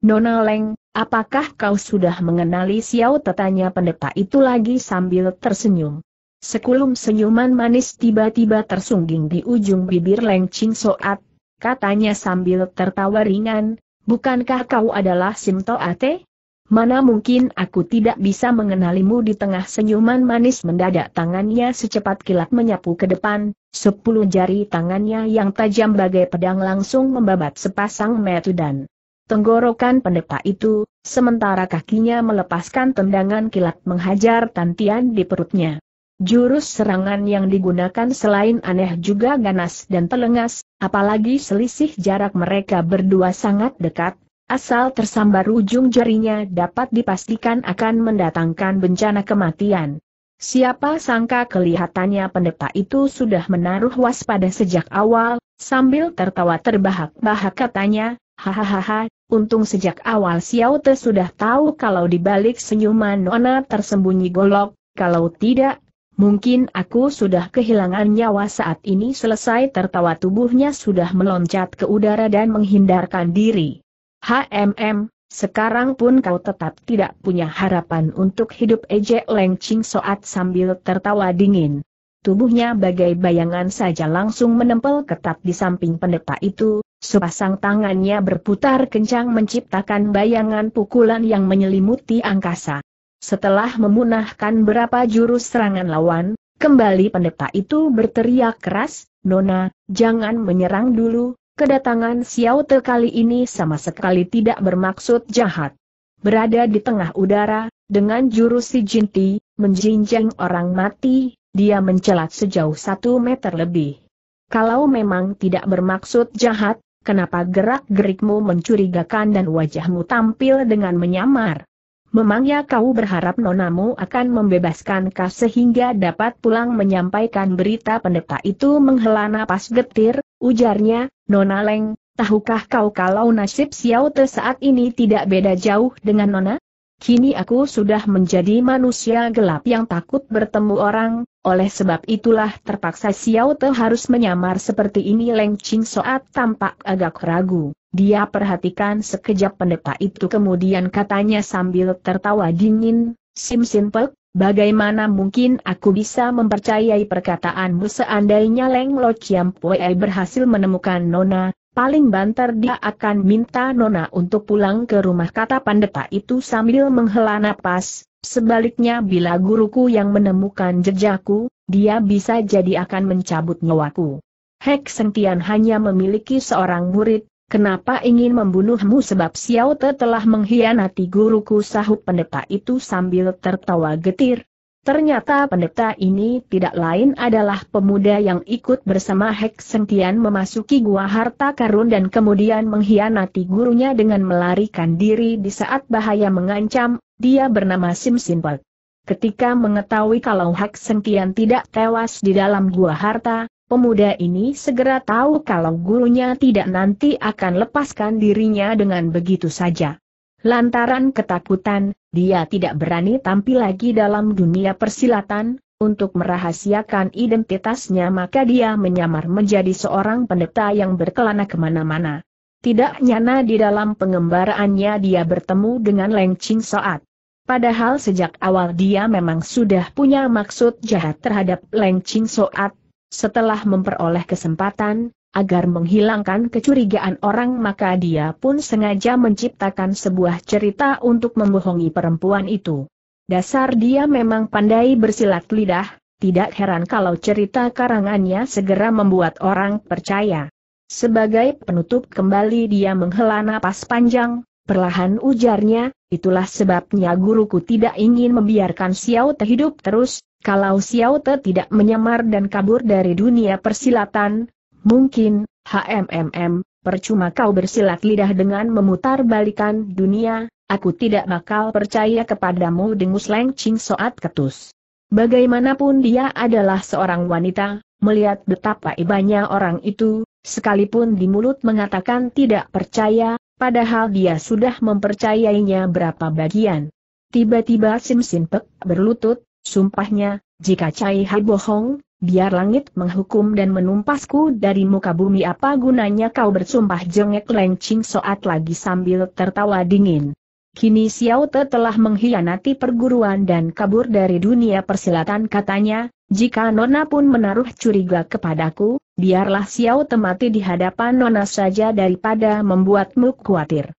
Nona Leng, Apakah kau sudah mengenali Xiao Tetanya pendeta itu lagi sambil tersenyum. Sekulum senyuman manis tiba-tiba tersungging di ujung bibir Leng Ching Soat, katanya sambil tertawa ringan, bukankah kau adalah Sim Toate? Mana mungkin aku tidak bisa mengenalimu di tengah senyuman manis mendadak tangannya secepat kilat menyapu ke depan, sepuluh jari tangannya yang tajam bagai pedang langsung membabat sepasang metu dan tenggorokan pendeta itu, sementara kakinya melepaskan tendangan kilat menghajar tantian di perutnya. Jurus serangan yang digunakan selain aneh juga ganas dan telengas, apalagi selisih jarak mereka berdua sangat dekat, asal tersambar ujung jarinya dapat dipastikan akan mendatangkan bencana kematian. Siapa sangka kelihatannya pendeta itu sudah menaruh waspada sejak awal, sambil tertawa terbahak-bahak katanya, Hahaha, untung sejak awal Xiao Te sudah tahu kalau di balik senyuman Nona tersembunyi golok, kalau tidak, mungkin aku sudah kehilangan nyawa saat ini selesai tertawa tubuhnya sudah meloncat ke udara dan menghindarkan diri. HMM, sekarang pun kau tetap tidak punya harapan untuk hidup ejek Leng Ching Soat sambil tertawa dingin. Tubuhnya bagai bayangan saja langsung menempel ketat di samping pendeta itu, Sepasang tangannya berputar kencang menciptakan bayangan pukulan yang menyelimuti angkasa. Setelah memunahkan berapa jurus serangan lawan, kembali pendeta itu berteriak keras, Nona, jangan menyerang dulu, kedatangan Xiao Te kali ini sama sekali tidak bermaksud jahat. Berada di tengah udara, dengan jurus si Jinti, menjinjang orang mati, dia mencelat sejauh satu meter lebih. Kalau memang tidak bermaksud jahat, Kenapa gerak-gerikmu mencurigakan dan wajahmu tampil dengan menyamar? Memangnya kau berharap nonamu akan membebaskan kau sehingga dapat pulang menyampaikan berita pendeta itu menghela napas getir, ujarnya, Nona Leng, tahukah kau kalau nasib Xiao Te saat ini tidak beda jauh dengan Nona? Kini aku sudah menjadi manusia gelap yang takut bertemu orang, oleh sebab itulah terpaksa Xiao Te harus menyamar seperti ini Leng Ching Soat tampak agak ragu. Dia perhatikan sekejap pendeta itu kemudian katanya sambil tertawa dingin, Sim Sin Pek, bagaimana mungkin aku bisa mempercayai perkataanmu seandainya Leng Lo Chiam Pue berhasil menemukan Nona, Paling banter dia akan minta Nona untuk pulang ke rumah kata pendeta itu sambil menghela napas, sebaliknya bila guruku yang menemukan jejakku, dia bisa jadi akan mencabut nyawaku. Hek Sentian hanya memiliki seorang murid, kenapa ingin membunuhmu sebab Xiao Te telah mengkhianati guruku sahut pendeta itu sambil tertawa getir, Ternyata pendeta ini tidak lain adalah pemuda yang ikut bersama Hek Sengtian memasuki gua harta karun dan kemudian mengkhianati gurunya dengan melarikan diri di saat bahaya mengancam, dia bernama Sim Simpel. Ketika mengetahui kalau Hek Sengtian tidak tewas di dalam gua harta, pemuda ini segera tahu kalau gurunya tidak nanti akan lepaskan dirinya dengan begitu saja. Lantaran ketakutan, dia tidak berani tampil lagi dalam dunia persilatan, untuk merahasiakan identitasnya maka dia menyamar menjadi seorang pendeta yang berkelana kemana-mana. Tidak nyana di dalam pengembaraannya dia bertemu dengan Leng Ching Soat. Padahal sejak awal dia memang sudah punya maksud jahat terhadap Leng Ching Soat, setelah memperoleh kesempatan, Agar menghilangkan kecurigaan orang maka dia pun sengaja menciptakan sebuah cerita untuk membohongi perempuan itu. Dasar dia memang pandai bersilat lidah, tidak heran kalau cerita karangannya segera membuat orang percaya. Sebagai penutup kembali dia menghela napas panjang, perlahan ujarnya, itulah sebabnya guruku tidak ingin membiarkan Xiao Te hidup terus, kalau Xiao Te tidak menyamar dan kabur dari dunia persilatan, Mungkin, HMMM, percuma kau bersilat lidah dengan memutar balikan dunia, aku tidak bakal percaya kepadamu dengus Leng Ching Soat ketus. Bagaimanapun dia adalah seorang wanita, melihat betapa ibanya orang itu, sekalipun di mulut mengatakan tidak percaya, padahal dia sudah mempercayainya berapa bagian. Tiba-tiba Sim Sin Pek berlutut, sumpahnya, jika Cai Hai bohong, biar langit menghukum dan menumpasku dari muka bumi apa gunanya kau bersumpah jengek lencing soat lagi sambil tertawa dingin. Kini Xiao Te telah mengkhianati perguruan dan kabur dari dunia persilatan katanya, jika Nona pun menaruh curiga kepadaku, biarlah Xiao Te mati di hadapan Nona saja daripada membuatmu khawatir.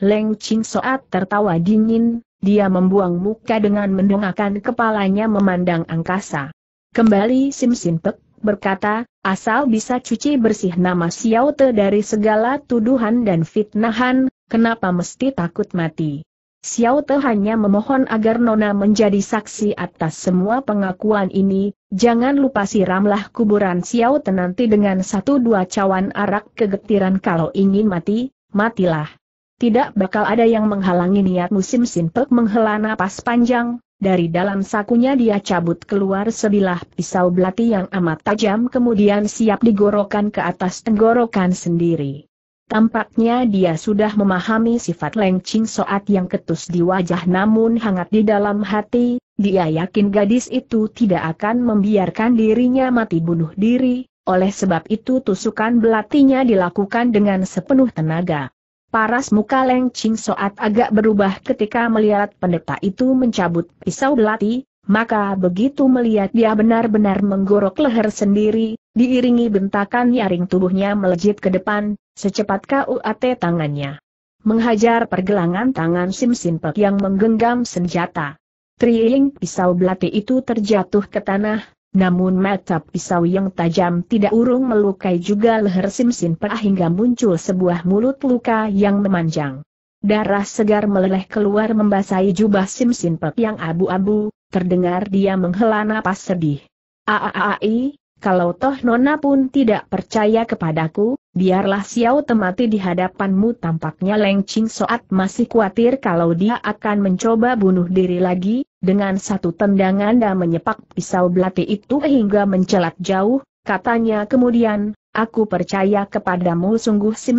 Leng Ching Soat tertawa dingin, dia membuang muka dengan mendongakkan kepalanya memandang angkasa. Kembali Sim Sin berkata, asal bisa cuci bersih nama Xiao Te dari segala tuduhan dan fitnahan, kenapa mesti takut mati? Xiao Te hanya memohon agar Nona menjadi saksi atas semua pengakuan ini, jangan lupa siramlah kuburan Xiao Te nanti dengan satu dua cawan arak kegetiran kalau ingin mati, matilah. Tidak bakal ada yang menghalangi niat musim Sinpek menghela napas panjang, dari dalam sakunya dia cabut keluar sebilah pisau belati yang amat tajam kemudian siap digorokan ke atas tenggorokan sendiri. Tampaknya dia sudah memahami sifat Leng Soat yang ketus di wajah namun hangat di dalam hati, dia yakin gadis itu tidak akan membiarkan dirinya mati bunuh diri, oleh sebab itu tusukan belatinya dilakukan dengan sepenuh tenaga. Paras muka Leng Ching Soat agak berubah ketika melihat pendeta itu mencabut pisau belati, maka begitu melihat dia benar-benar menggorok leher sendiri, diiringi bentakan nyaring tubuhnya melejit ke depan, secepat KUAT tangannya. Menghajar pergelangan tangan Sim Sim yang menggenggam senjata. Triing pisau belati itu terjatuh ke tanah, namun mata pisau yang tajam tidak urung melukai juga leher Simsin Pa hingga muncul sebuah mulut luka yang memanjang. Darah segar meleleh keluar membasahi jubah Simsin Pa yang abu-abu, terdengar dia menghela napas sedih. Aaai, kalau toh Nona pun tidak percaya kepadaku, biarlah Xiao temati di hadapanmu tampaknya Leng Ching Soat masih khawatir kalau dia akan mencoba bunuh diri lagi, dengan satu tendangan dan menyepak pisau belati itu hingga mencelat jauh, katanya kemudian, aku percaya kepadamu sungguh Sim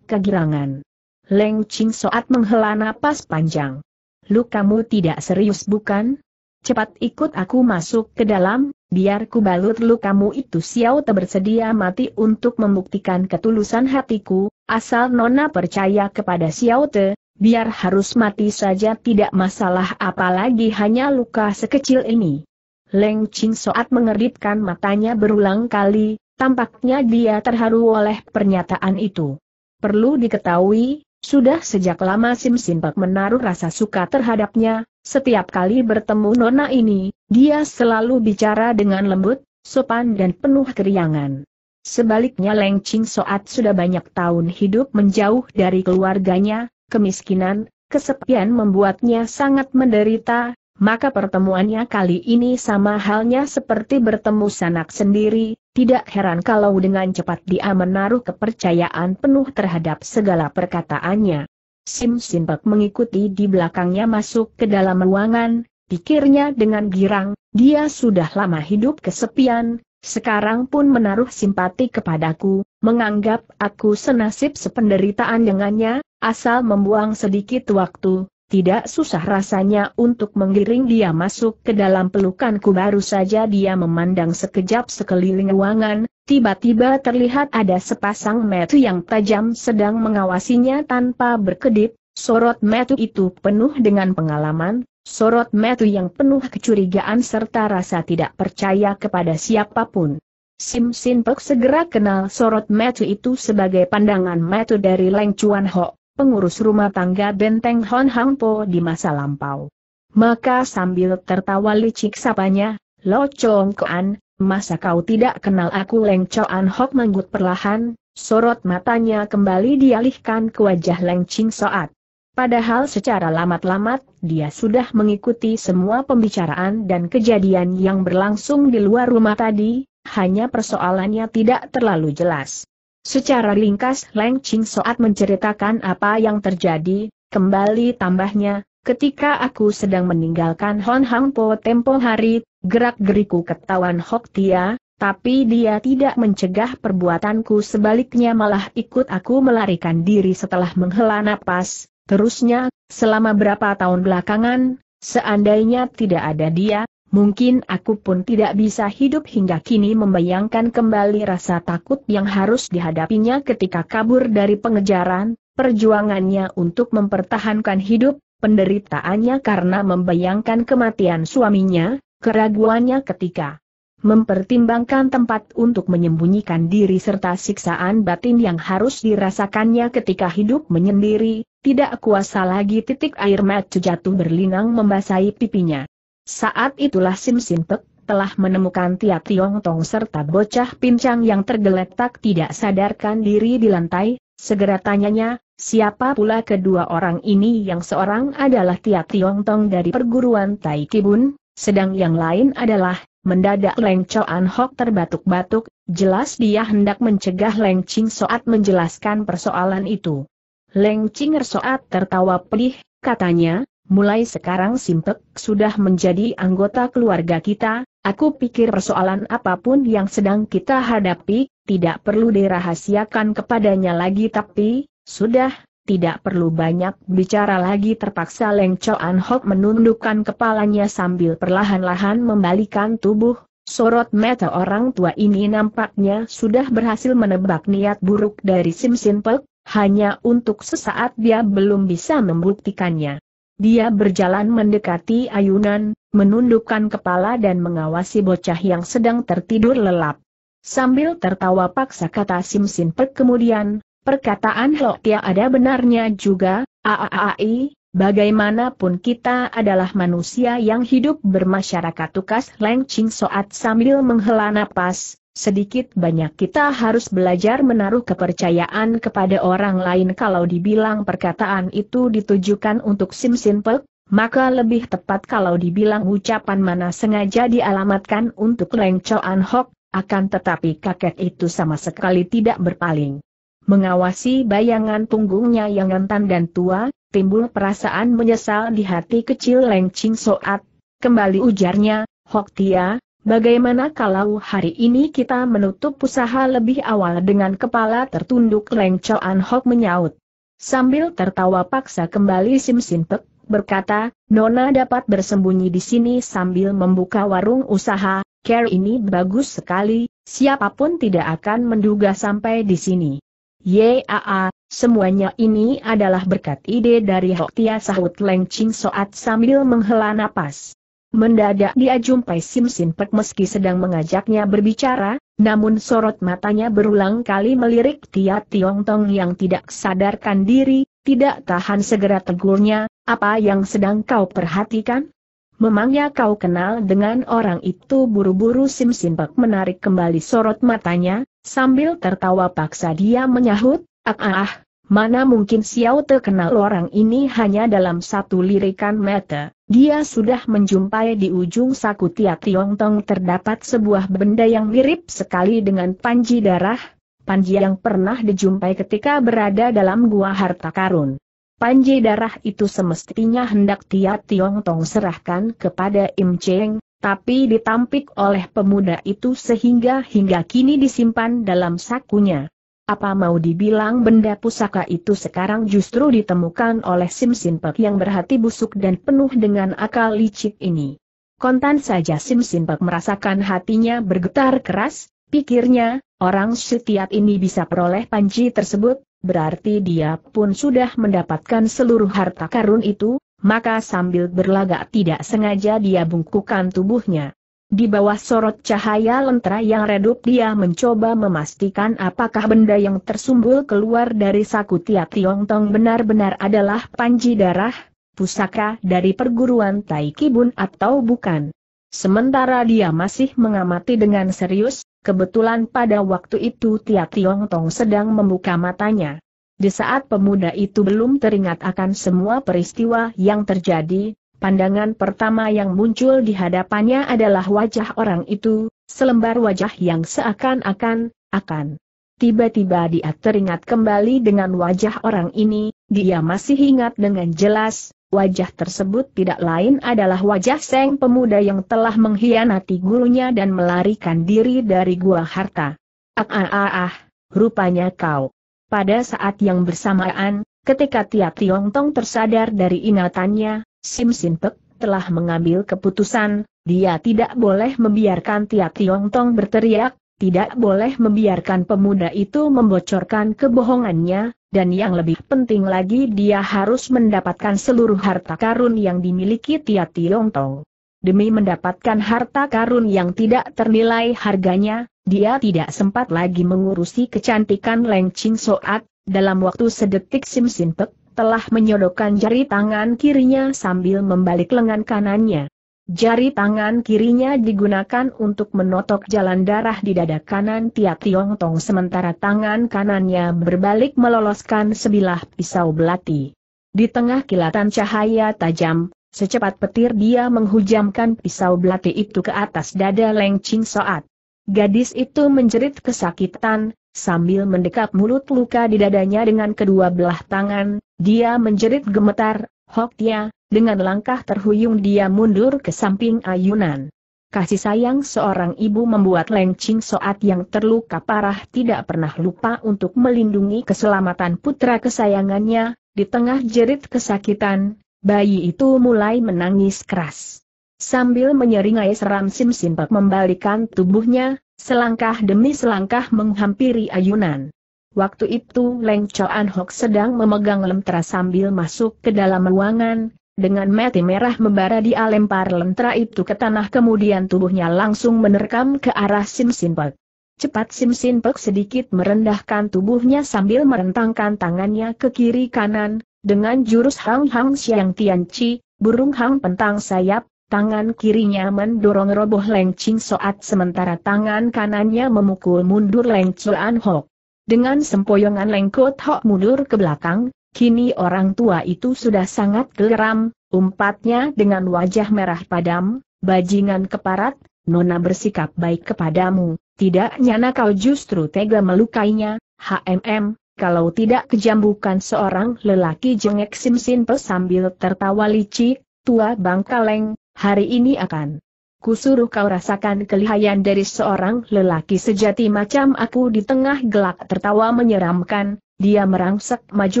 kegirangan. Leng Ching Soat menghela napas panjang. Lu kamu tidak serius bukan? Cepat ikut aku masuk ke dalam, biar ku balut lu kamu itu Xiao Te bersedia mati untuk membuktikan ketulusan hatiku, asal Nona percaya kepada Xiao Te, biar harus mati saja tidak masalah apalagi hanya luka sekecil ini. Leng Ching Soat mengerdipkan matanya berulang kali, tampaknya dia terharu oleh pernyataan itu. Perlu diketahui, sudah sejak lama Sim Sim Simpak menaruh rasa suka terhadapnya, setiap kali bertemu Nona ini, dia selalu bicara dengan lembut, sopan dan penuh keriangan. Sebaliknya Leng Ching Soat sudah banyak tahun hidup menjauh dari keluarganya, kemiskinan, kesepian membuatnya sangat menderita, maka pertemuannya kali ini sama halnya seperti bertemu sanak sendiri, tidak heran kalau dengan cepat dia menaruh kepercayaan penuh terhadap segala perkataannya. Sim Simpek mengikuti di belakangnya masuk ke dalam ruangan, pikirnya dengan girang, dia sudah lama hidup kesepian, sekarang pun menaruh simpati kepadaku, menganggap aku senasib sependeritaan dengannya, asal membuang sedikit waktu, tidak susah rasanya untuk menggiring dia masuk ke dalam pelukanku baru saja dia memandang sekejap sekeliling ruangan, tiba-tiba terlihat ada sepasang metu yang tajam sedang mengawasinya tanpa berkedip, sorot metu itu penuh dengan pengalaman, sorot metu yang penuh kecurigaan serta rasa tidak percaya kepada siapapun. Sim Sin Pek segera kenal sorot metu itu sebagai pandangan metu dari Leng Chuan Ho, pengurus rumah tangga benteng Hon Hang Po di masa lampau. Maka sambil tertawa licik sapanya, Lo Chong Koan, masa kau tidak kenal aku Leng Chuan Ho menggut perlahan, sorot matanya kembali dialihkan ke wajah Leng Ching Soat. Padahal secara lamat-lamat, dia sudah mengikuti semua pembicaraan dan kejadian yang berlangsung di luar rumah tadi, hanya persoalannya tidak terlalu jelas. Secara ringkas Leng Ching Soat menceritakan apa yang terjadi, kembali tambahnya, ketika aku sedang meninggalkan Hon Hang Po tempo hari, gerak-geriku ketahuan Hok Tia, tapi dia tidak mencegah perbuatanku sebaliknya malah ikut aku melarikan diri setelah menghela napas, Terusnya, selama berapa tahun belakangan, seandainya tidak ada dia, mungkin aku pun tidak bisa hidup hingga kini membayangkan kembali rasa takut yang harus dihadapinya ketika kabur dari pengejaran, perjuangannya untuk mempertahankan hidup, penderitaannya karena membayangkan kematian suaminya, keraguannya ketika mempertimbangkan tempat untuk menyembunyikan diri serta siksaan batin yang harus dirasakannya ketika hidup menyendiri, tidak kuasa lagi titik air mata jatuh berlinang membasahi pipinya. Saat itulah Sim Sintek telah menemukan Tia Tiong Tong serta bocah pincang yang tergeletak tidak sadarkan diri di lantai, segera tanyanya, Siapa pula kedua orang ini yang seorang adalah Tia Tiong Tong dari perguruan Tai Kibun, sedang yang lain adalah Mendadak Leng Choan Hok terbatuk-batuk, jelas dia hendak mencegah Leng Ching Soat menjelaskan persoalan itu. Leng Ching Soat tertawa pelih. katanya, mulai sekarang Simpek sudah menjadi anggota keluarga kita, aku pikir persoalan apapun yang sedang kita hadapi, tidak perlu dirahasiakan kepadanya lagi tapi, sudah, tidak perlu banyak bicara lagi terpaksa Leng Choan Hok menundukkan kepalanya sambil perlahan-lahan membalikan tubuh, sorot mata orang tua ini nampaknya sudah berhasil menebak niat buruk dari Sim Sin Pek, hanya untuk sesaat dia belum bisa membuktikannya. Dia berjalan mendekati ayunan, menundukkan kepala dan mengawasi bocah yang sedang tertidur lelap. Sambil tertawa paksa kata Sim Sin Pek kemudian, Perkataan Lo Tia ada benarnya juga, aaai, bagaimanapun kita adalah manusia yang hidup bermasyarakat tukas Leng Ching Soat sambil menghela napas, sedikit banyak kita harus belajar menaruh kepercayaan kepada orang lain kalau dibilang perkataan itu ditujukan untuk Sim Sin Pek, maka lebih tepat kalau dibilang ucapan mana sengaja dialamatkan untuk Leng Choan Hok, akan tetapi kakek itu sama sekali tidak berpaling. Mengawasi bayangan punggungnya yang rentan dan tua, timbul perasaan menyesal di hati kecil Leng Ching Soat. Kembali ujarnya, Hok Tia, bagaimana kalau hari ini kita menutup usaha lebih awal dengan kepala tertunduk Leng Choan Hok menyaut. Sambil tertawa paksa kembali Sim Sin Pek, berkata, Nona dapat bersembunyi di sini sambil membuka warung usaha, care ini bagus sekali, siapapun tidak akan menduga sampai di sini. Yaa, semuanya ini adalah berkat ide dari Tia sahut Leng Ching Soat sambil menghela napas. Mendadak dia jumpai Sim Sin Pek meski sedang mengajaknya berbicara, namun sorot matanya berulang kali melirik Tia Tiong Tong yang tidak sadarkan diri, tidak tahan segera tegurnya, apa yang sedang kau perhatikan? Memangnya kau kenal dengan orang itu buru-buru Sim Sin Pek menarik kembali sorot matanya, Sambil tertawa paksa dia menyahut, ah ah ah, mana mungkin Xiao Te kenal orang ini hanya dalam satu lirikan mata. Dia sudah menjumpai di ujung saku Tia tong terdapat sebuah benda yang mirip sekali dengan panji darah, panji yang pernah dijumpai ketika berada dalam gua harta karun. Panji darah itu semestinya hendak Tia Tiong Tong serahkan kepada Im Cheng, tapi ditampik oleh pemuda itu sehingga hingga kini disimpan dalam sakunya. Apa mau dibilang benda pusaka itu sekarang justru ditemukan oleh Sim Sinpek yang berhati busuk dan penuh dengan akal licik ini. Kontan saja Sim Sinpek merasakan hatinya bergetar keras, pikirnya, orang setiap ini bisa peroleh panci tersebut, berarti dia pun sudah mendapatkan seluruh harta karun itu, maka sambil berlagak tidak sengaja dia bungkukan tubuhnya. Di bawah sorot cahaya lentera yang redup dia mencoba memastikan apakah benda yang tersumbul keluar dari saku tiap Tong benar-benar adalah panji darah, pusaka dari perguruan Tai Kibun atau bukan. Sementara dia masih mengamati dengan serius, kebetulan pada waktu itu Tiong Tong sedang membuka matanya. Di saat pemuda itu belum teringat akan semua peristiwa yang terjadi, pandangan pertama yang muncul di hadapannya adalah wajah orang itu, selembar wajah yang seakan-akan, akan. Tiba-tiba dia teringat kembali dengan wajah orang ini, dia masih ingat dengan jelas, wajah tersebut tidak lain adalah wajah seng pemuda yang telah mengkhianati gurunya dan melarikan diri dari gua harta. Ah ah ah, ah rupanya kau. Pada saat yang bersamaan, ketika Tia Tiong Tong tersadar dari ingatannya, Sim Sin Pek telah mengambil keputusan, dia tidak boleh membiarkan Tia Tiong Tong berteriak, tidak boleh membiarkan pemuda itu membocorkan kebohongannya, dan yang lebih penting lagi dia harus mendapatkan seluruh harta karun yang dimiliki Tia Tiong Tong. Demi mendapatkan harta karun yang tidak ternilai harganya, dia tidak sempat lagi mengurusi kecantikan Leng Ching Soat, dalam waktu sedetik Sim Sin Pek telah menyodokkan jari tangan kirinya sambil membalik lengan kanannya. Jari tangan kirinya digunakan untuk menotok jalan darah di dada kanan Tia Tiong Tong sementara tangan kanannya berbalik meloloskan sebilah pisau belati. Di tengah kilatan cahaya tajam, secepat petir dia menghujamkan pisau belati itu ke atas dada Leng Ching Soat. Gadis itu menjerit kesakitan, sambil mendekap mulut luka di dadanya dengan kedua belah tangan, dia menjerit gemetar, Hoktia, dengan langkah terhuyung dia mundur ke samping ayunan. Kasih sayang seorang ibu membuat Leng Ching Soat yang terluka parah tidak pernah lupa untuk melindungi keselamatan putra kesayangannya, di tengah jerit kesakitan, bayi itu mulai menangis keras. Sambil menyeringai seram Sim Simpak membalikan tubuhnya, selangkah demi selangkah menghampiri ayunan. Waktu itu Leng Choan Hok sedang memegang lentera sambil masuk ke dalam ruangan, dengan mati merah membara dia lempar lentera itu ke tanah kemudian tubuhnya langsung menerkam ke arah Sim Simpak. Cepat Sim Simpak sedikit merendahkan tubuhnya sambil merentangkan tangannya ke kiri kanan, dengan jurus Hang Hang Xiang Tian Chi, burung hang pentang sayap, Tangan kirinya mendorong roboh Leng Ching Soat sementara tangan kanannya memukul mundur Leng Chuan Hok. Dengan sempoyongan Leng Kot Hok mundur ke belakang, kini orang tua itu sudah sangat geram, umpatnya dengan wajah merah padam, bajingan keparat, Nona bersikap baik kepadamu, tidak nyana kau justru tega melukainya, HMM, kalau tidak kejambukan seorang lelaki jengek simsin pesambil tertawa licik, tua bangkaleng, Hari ini akan kusuruh kau rasakan kelihayan dari seorang lelaki sejati macam aku di tengah gelak tertawa menyeramkan, dia merangsek maju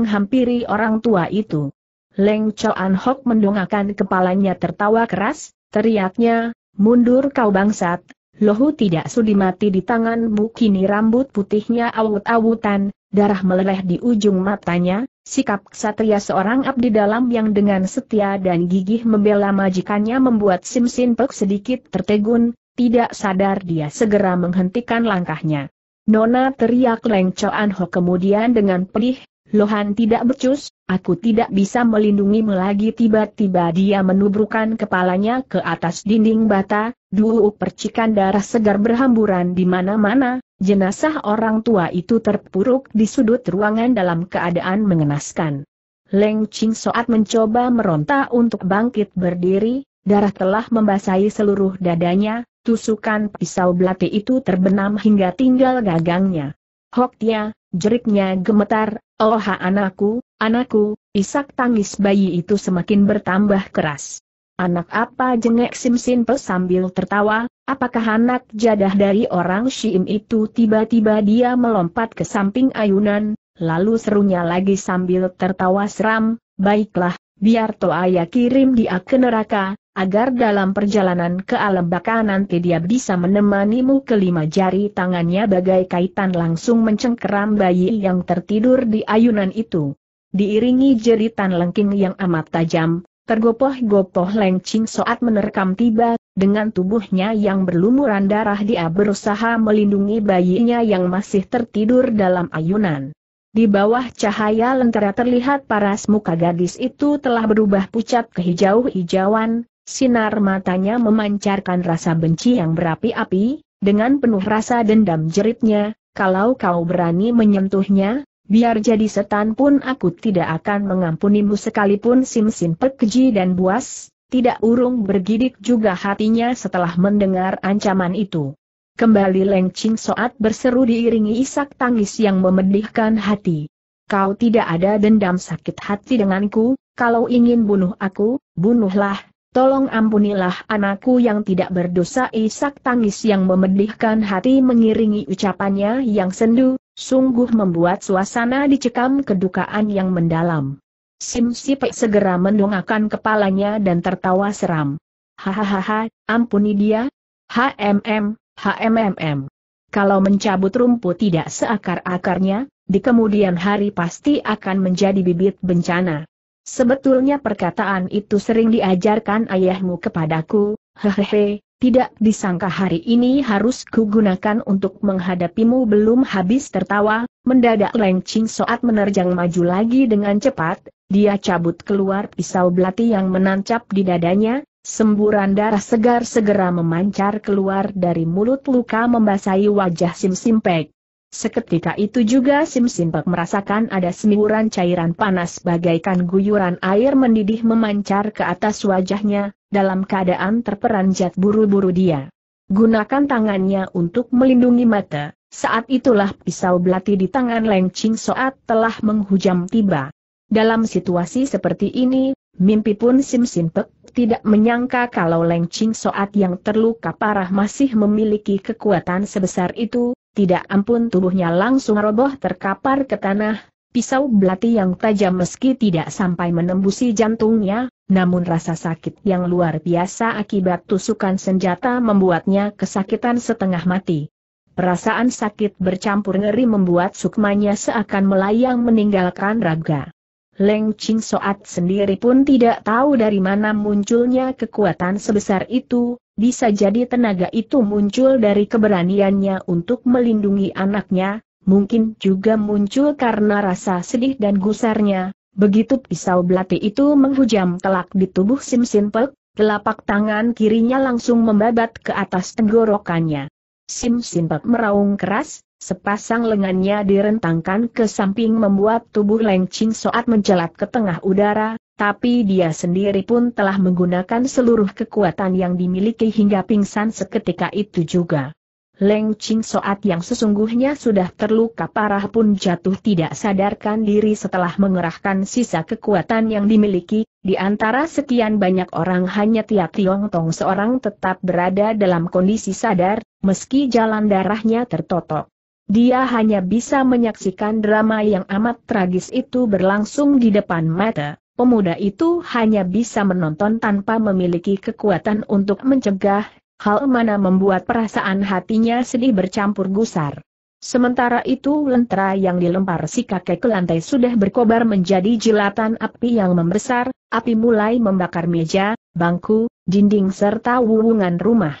menghampiri orang tua itu. Leng Choan Hok mendongakkan kepalanya tertawa keras, teriaknya, mundur kau bangsat, lohu tidak sudi mati di tanganmu kini rambut putihnya awut-awutan, darah meleleh di ujung matanya, Sikap ksatria seorang abdi dalam yang dengan setia dan gigih membela majikannya membuat Sim Pek sedikit tertegun, tidak sadar dia segera menghentikan langkahnya. Nona teriak Leng Choan Ho kemudian dengan pedih, Lohan tidak becus, aku tidak bisa melindungi lagi tiba-tiba dia menubrukan kepalanya ke atas dinding bata, Dulu percikan darah segar berhamburan di mana-mana, jenazah orang tua itu terpuruk di sudut ruangan dalam keadaan mengenaskan. Leng Ching Soat mencoba meronta untuk bangkit berdiri, darah telah membasahi seluruh dadanya, tusukan pisau belati itu terbenam hingga tinggal gagangnya. Hok Tia, jeriknya gemetar, oha anakku, anakku, isak tangis bayi itu semakin bertambah keras. Anak apa jengek Simsin sambil tertawa, Apakah anak jadah dari orang Syiim itu tiba-tiba dia melompat ke samping ayunan, lalu serunya lagi sambil tertawa seram, baiklah, biar Toaya kirim dia ke neraka, agar dalam perjalanan ke alam baka nanti dia bisa menemanimu kelima jari tangannya bagai kaitan langsung mencengkeram bayi yang tertidur di ayunan itu. Diiringi jeritan lengking yang amat tajam, tergopoh-gopoh lengcing saat menerkam tiba dengan tubuhnya yang berlumuran darah dia berusaha melindungi bayinya yang masih tertidur dalam ayunan. Di bawah cahaya lentera terlihat paras muka gadis itu telah berubah pucat ke hijau-hijauan, sinar matanya memancarkan rasa benci yang berapi-api, dengan penuh rasa dendam jeritnya, kalau kau berani menyentuhnya, biar jadi setan pun aku tidak akan mengampunimu sekalipun Sim Sim pekeji dan buas, tidak urung bergidik juga hatinya setelah mendengar ancaman itu. Kembali Leng Ching Soat berseru diiringi isak tangis yang memedihkan hati. Kau tidak ada dendam sakit hati denganku, kalau ingin bunuh aku, bunuhlah, tolong ampunilah anakku yang tidak berdosa isak tangis yang memedihkan hati mengiringi ucapannya yang sendu, sungguh membuat suasana dicekam kedukaan yang mendalam. Sim Sipek segera mendongakkan kepalanya dan tertawa seram. Hahaha, ampuni dia. HMM, HMMM. Kalau mencabut rumput tidak seakar-akarnya, di kemudian hari pasti akan menjadi bibit bencana. Sebetulnya perkataan itu sering diajarkan ayahmu kepadaku, hehehe, tidak disangka hari ini harus kugunakan untuk menghadapimu belum habis tertawa, mendadak Leng Ching Soat menerjang maju lagi dengan cepat, dia cabut keluar pisau belati yang menancap di dadanya, semburan darah segar segera memancar keluar dari mulut luka membasahi wajah Sim Simpek. Seketika itu juga Sim Simpek merasakan ada semburan cairan panas bagaikan guyuran air mendidih memancar ke atas wajahnya, dalam keadaan terperanjat buru-buru dia. Gunakan tangannya untuk melindungi mata, saat itulah pisau belati di tangan Leng Ching Soat telah menghujam tiba. Dalam situasi seperti ini, mimpi pun Sim Simpek tidak menyangka kalau Leng Ching Soat yang terluka parah masih memiliki kekuatan sebesar itu, tidak ampun tubuhnya langsung roboh terkapar ke tanah, pisau belati yang tajam meski tidak sampai menembusi jantungnya, namun rasa sakit yang luar biasa akibat tusukan senjata membuatnya kesakitan setengah mati. Perasaan sakit bercampur ngeri membuat sukmanya seakan melayang meninggalkan raga. Leng Ching Soat sendiri pun tidak tahu dari mana munculnya kekuatan sebesar itu, bisa jadi tenaga itu muncul dari keberaniannya untuk melindungi anaknya, mungkin juga muncul karena rasa sedih dan gusarnya. Begitu pisau belati itu menghujam telak di tubuh Sim Sin Pek, telapak tangan kirinya langsung membabat ke atas tenggorokannya. Sim Sin Pek meraung keras, Sepasang lengannya direntangkan ke samping membuat tubuh Leng Ching Soat menjelat ke tengah udara, tapi dia sendiri pun telah menggunakan seluruh kekuatan yang dimiliki hingga pingsan seketika itu juga. Leng Ching Soat yang sesungguhnya sudah terluka parah pun jatuh tidak sadarkan diri setelah mengerahkan sisa kekuatan yang dimiliki, di antara sekian banyak orang hanya Tia Tiong Tong seorang tetap berada dalam kondisi sadar, meski jalan darahnya tertotok. Dia hanya bisa menyaksikan drama yang amat tragis itu berlangsung di depan mata. Pemuda itu hanya bisa menonton tanpa memiliki kekuatan untuk mencegah, hal mana membuat perasaan hatinya sedih bercampur gusar. Sementara itu lentera yang dilempar si kakek ke lantai sudah berkobar menjadi jelatan api yang membesar, api mulai membakar meja, bangku, dinding serta wuwungan rumah.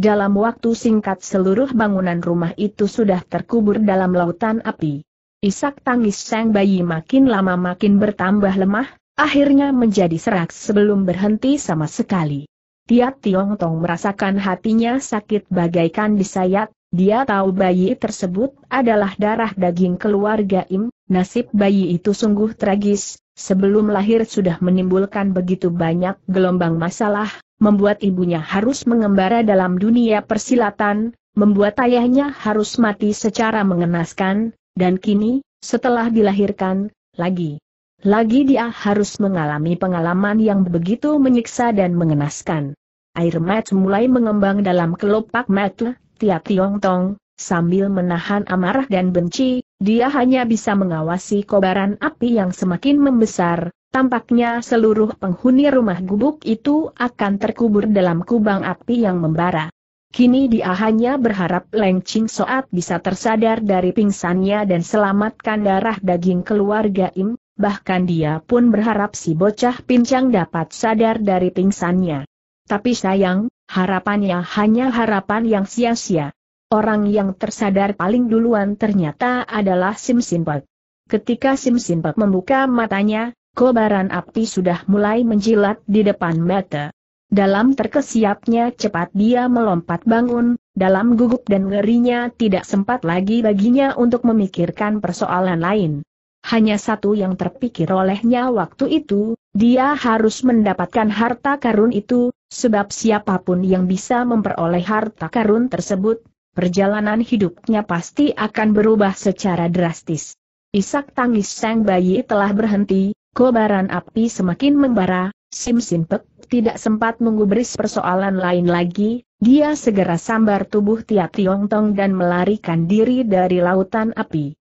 Dalam waktu singkat seluruh bangunan rumah itu sudah terkubur dalam lautan api. Isak tangis sang bayi makin lama makin bertambah lemah, akhirnya menjadi serak sebelum berhenti sama sekali. Tiap Tiong Tong merasakan hatinya sakit bagaikan disayat, dia tahu bayi tersebut adalah darah daging keluarga Im, nasib bayi itu sungguh tragis, sebelum lahir sudah menimbulkan begitu banyak gelombang masalah, membuat ibunya harus mengembara dalam dunia persilatan, membuat ayahnya harus mati secara mengenaskan, dan kini, setelah dilahirkan, lagi. Lagi dia harus mengalami pengalaman yang begitu menyiksa dan mengenaskan. Air mat mulai mengembang dalam kelopak mata, Tia Tiong Tong, sambil menahan amarah dan benci, dia hanya bisa mengawasi kobaran api yang semakin membesar, Tampaknya seluruh penghuni rumah gubuk itu akan terkubur dalam kubang api yang membara. Kini dia hanya berharap Leng Ching Soat bisa tersadar dari pingsannya dan selamatkan darah daging keluarga Im, bahkan dia pun berharap si bocah pincang dapat sadar dari pingsannya. Tapi sayang, harapannya hanya harapan yang sia-sia. Orang yang tersadar paling duluan ternyata adalah Sim Simpek. Ketika Sim Simpek membuka matanya, kobaran api sudah mulai menjilat di depan mata. Dalam terkesiapnya cepat dia melompat bangun, dalam gugup dan ngerinya tidak sempat lagi baginya untuk memikirkan persoalan lain. Hanya satu yang terpikir olehnya waktu itu, dia harus mendapatkan harta karun itu, sebab siapapun yang bisa memperoleh harta karun tersebut, perjalanan hidupnya pasti akan berubah secara drastis. Isak tangis sang bayi telah berhenti, Kobaran api semakin membara, Sim Simpek tidak sempat menggubris persoalan lain lagi, dia segera sambar tubuh Tia Tiong Tong dan melarikan diri dari lautan api.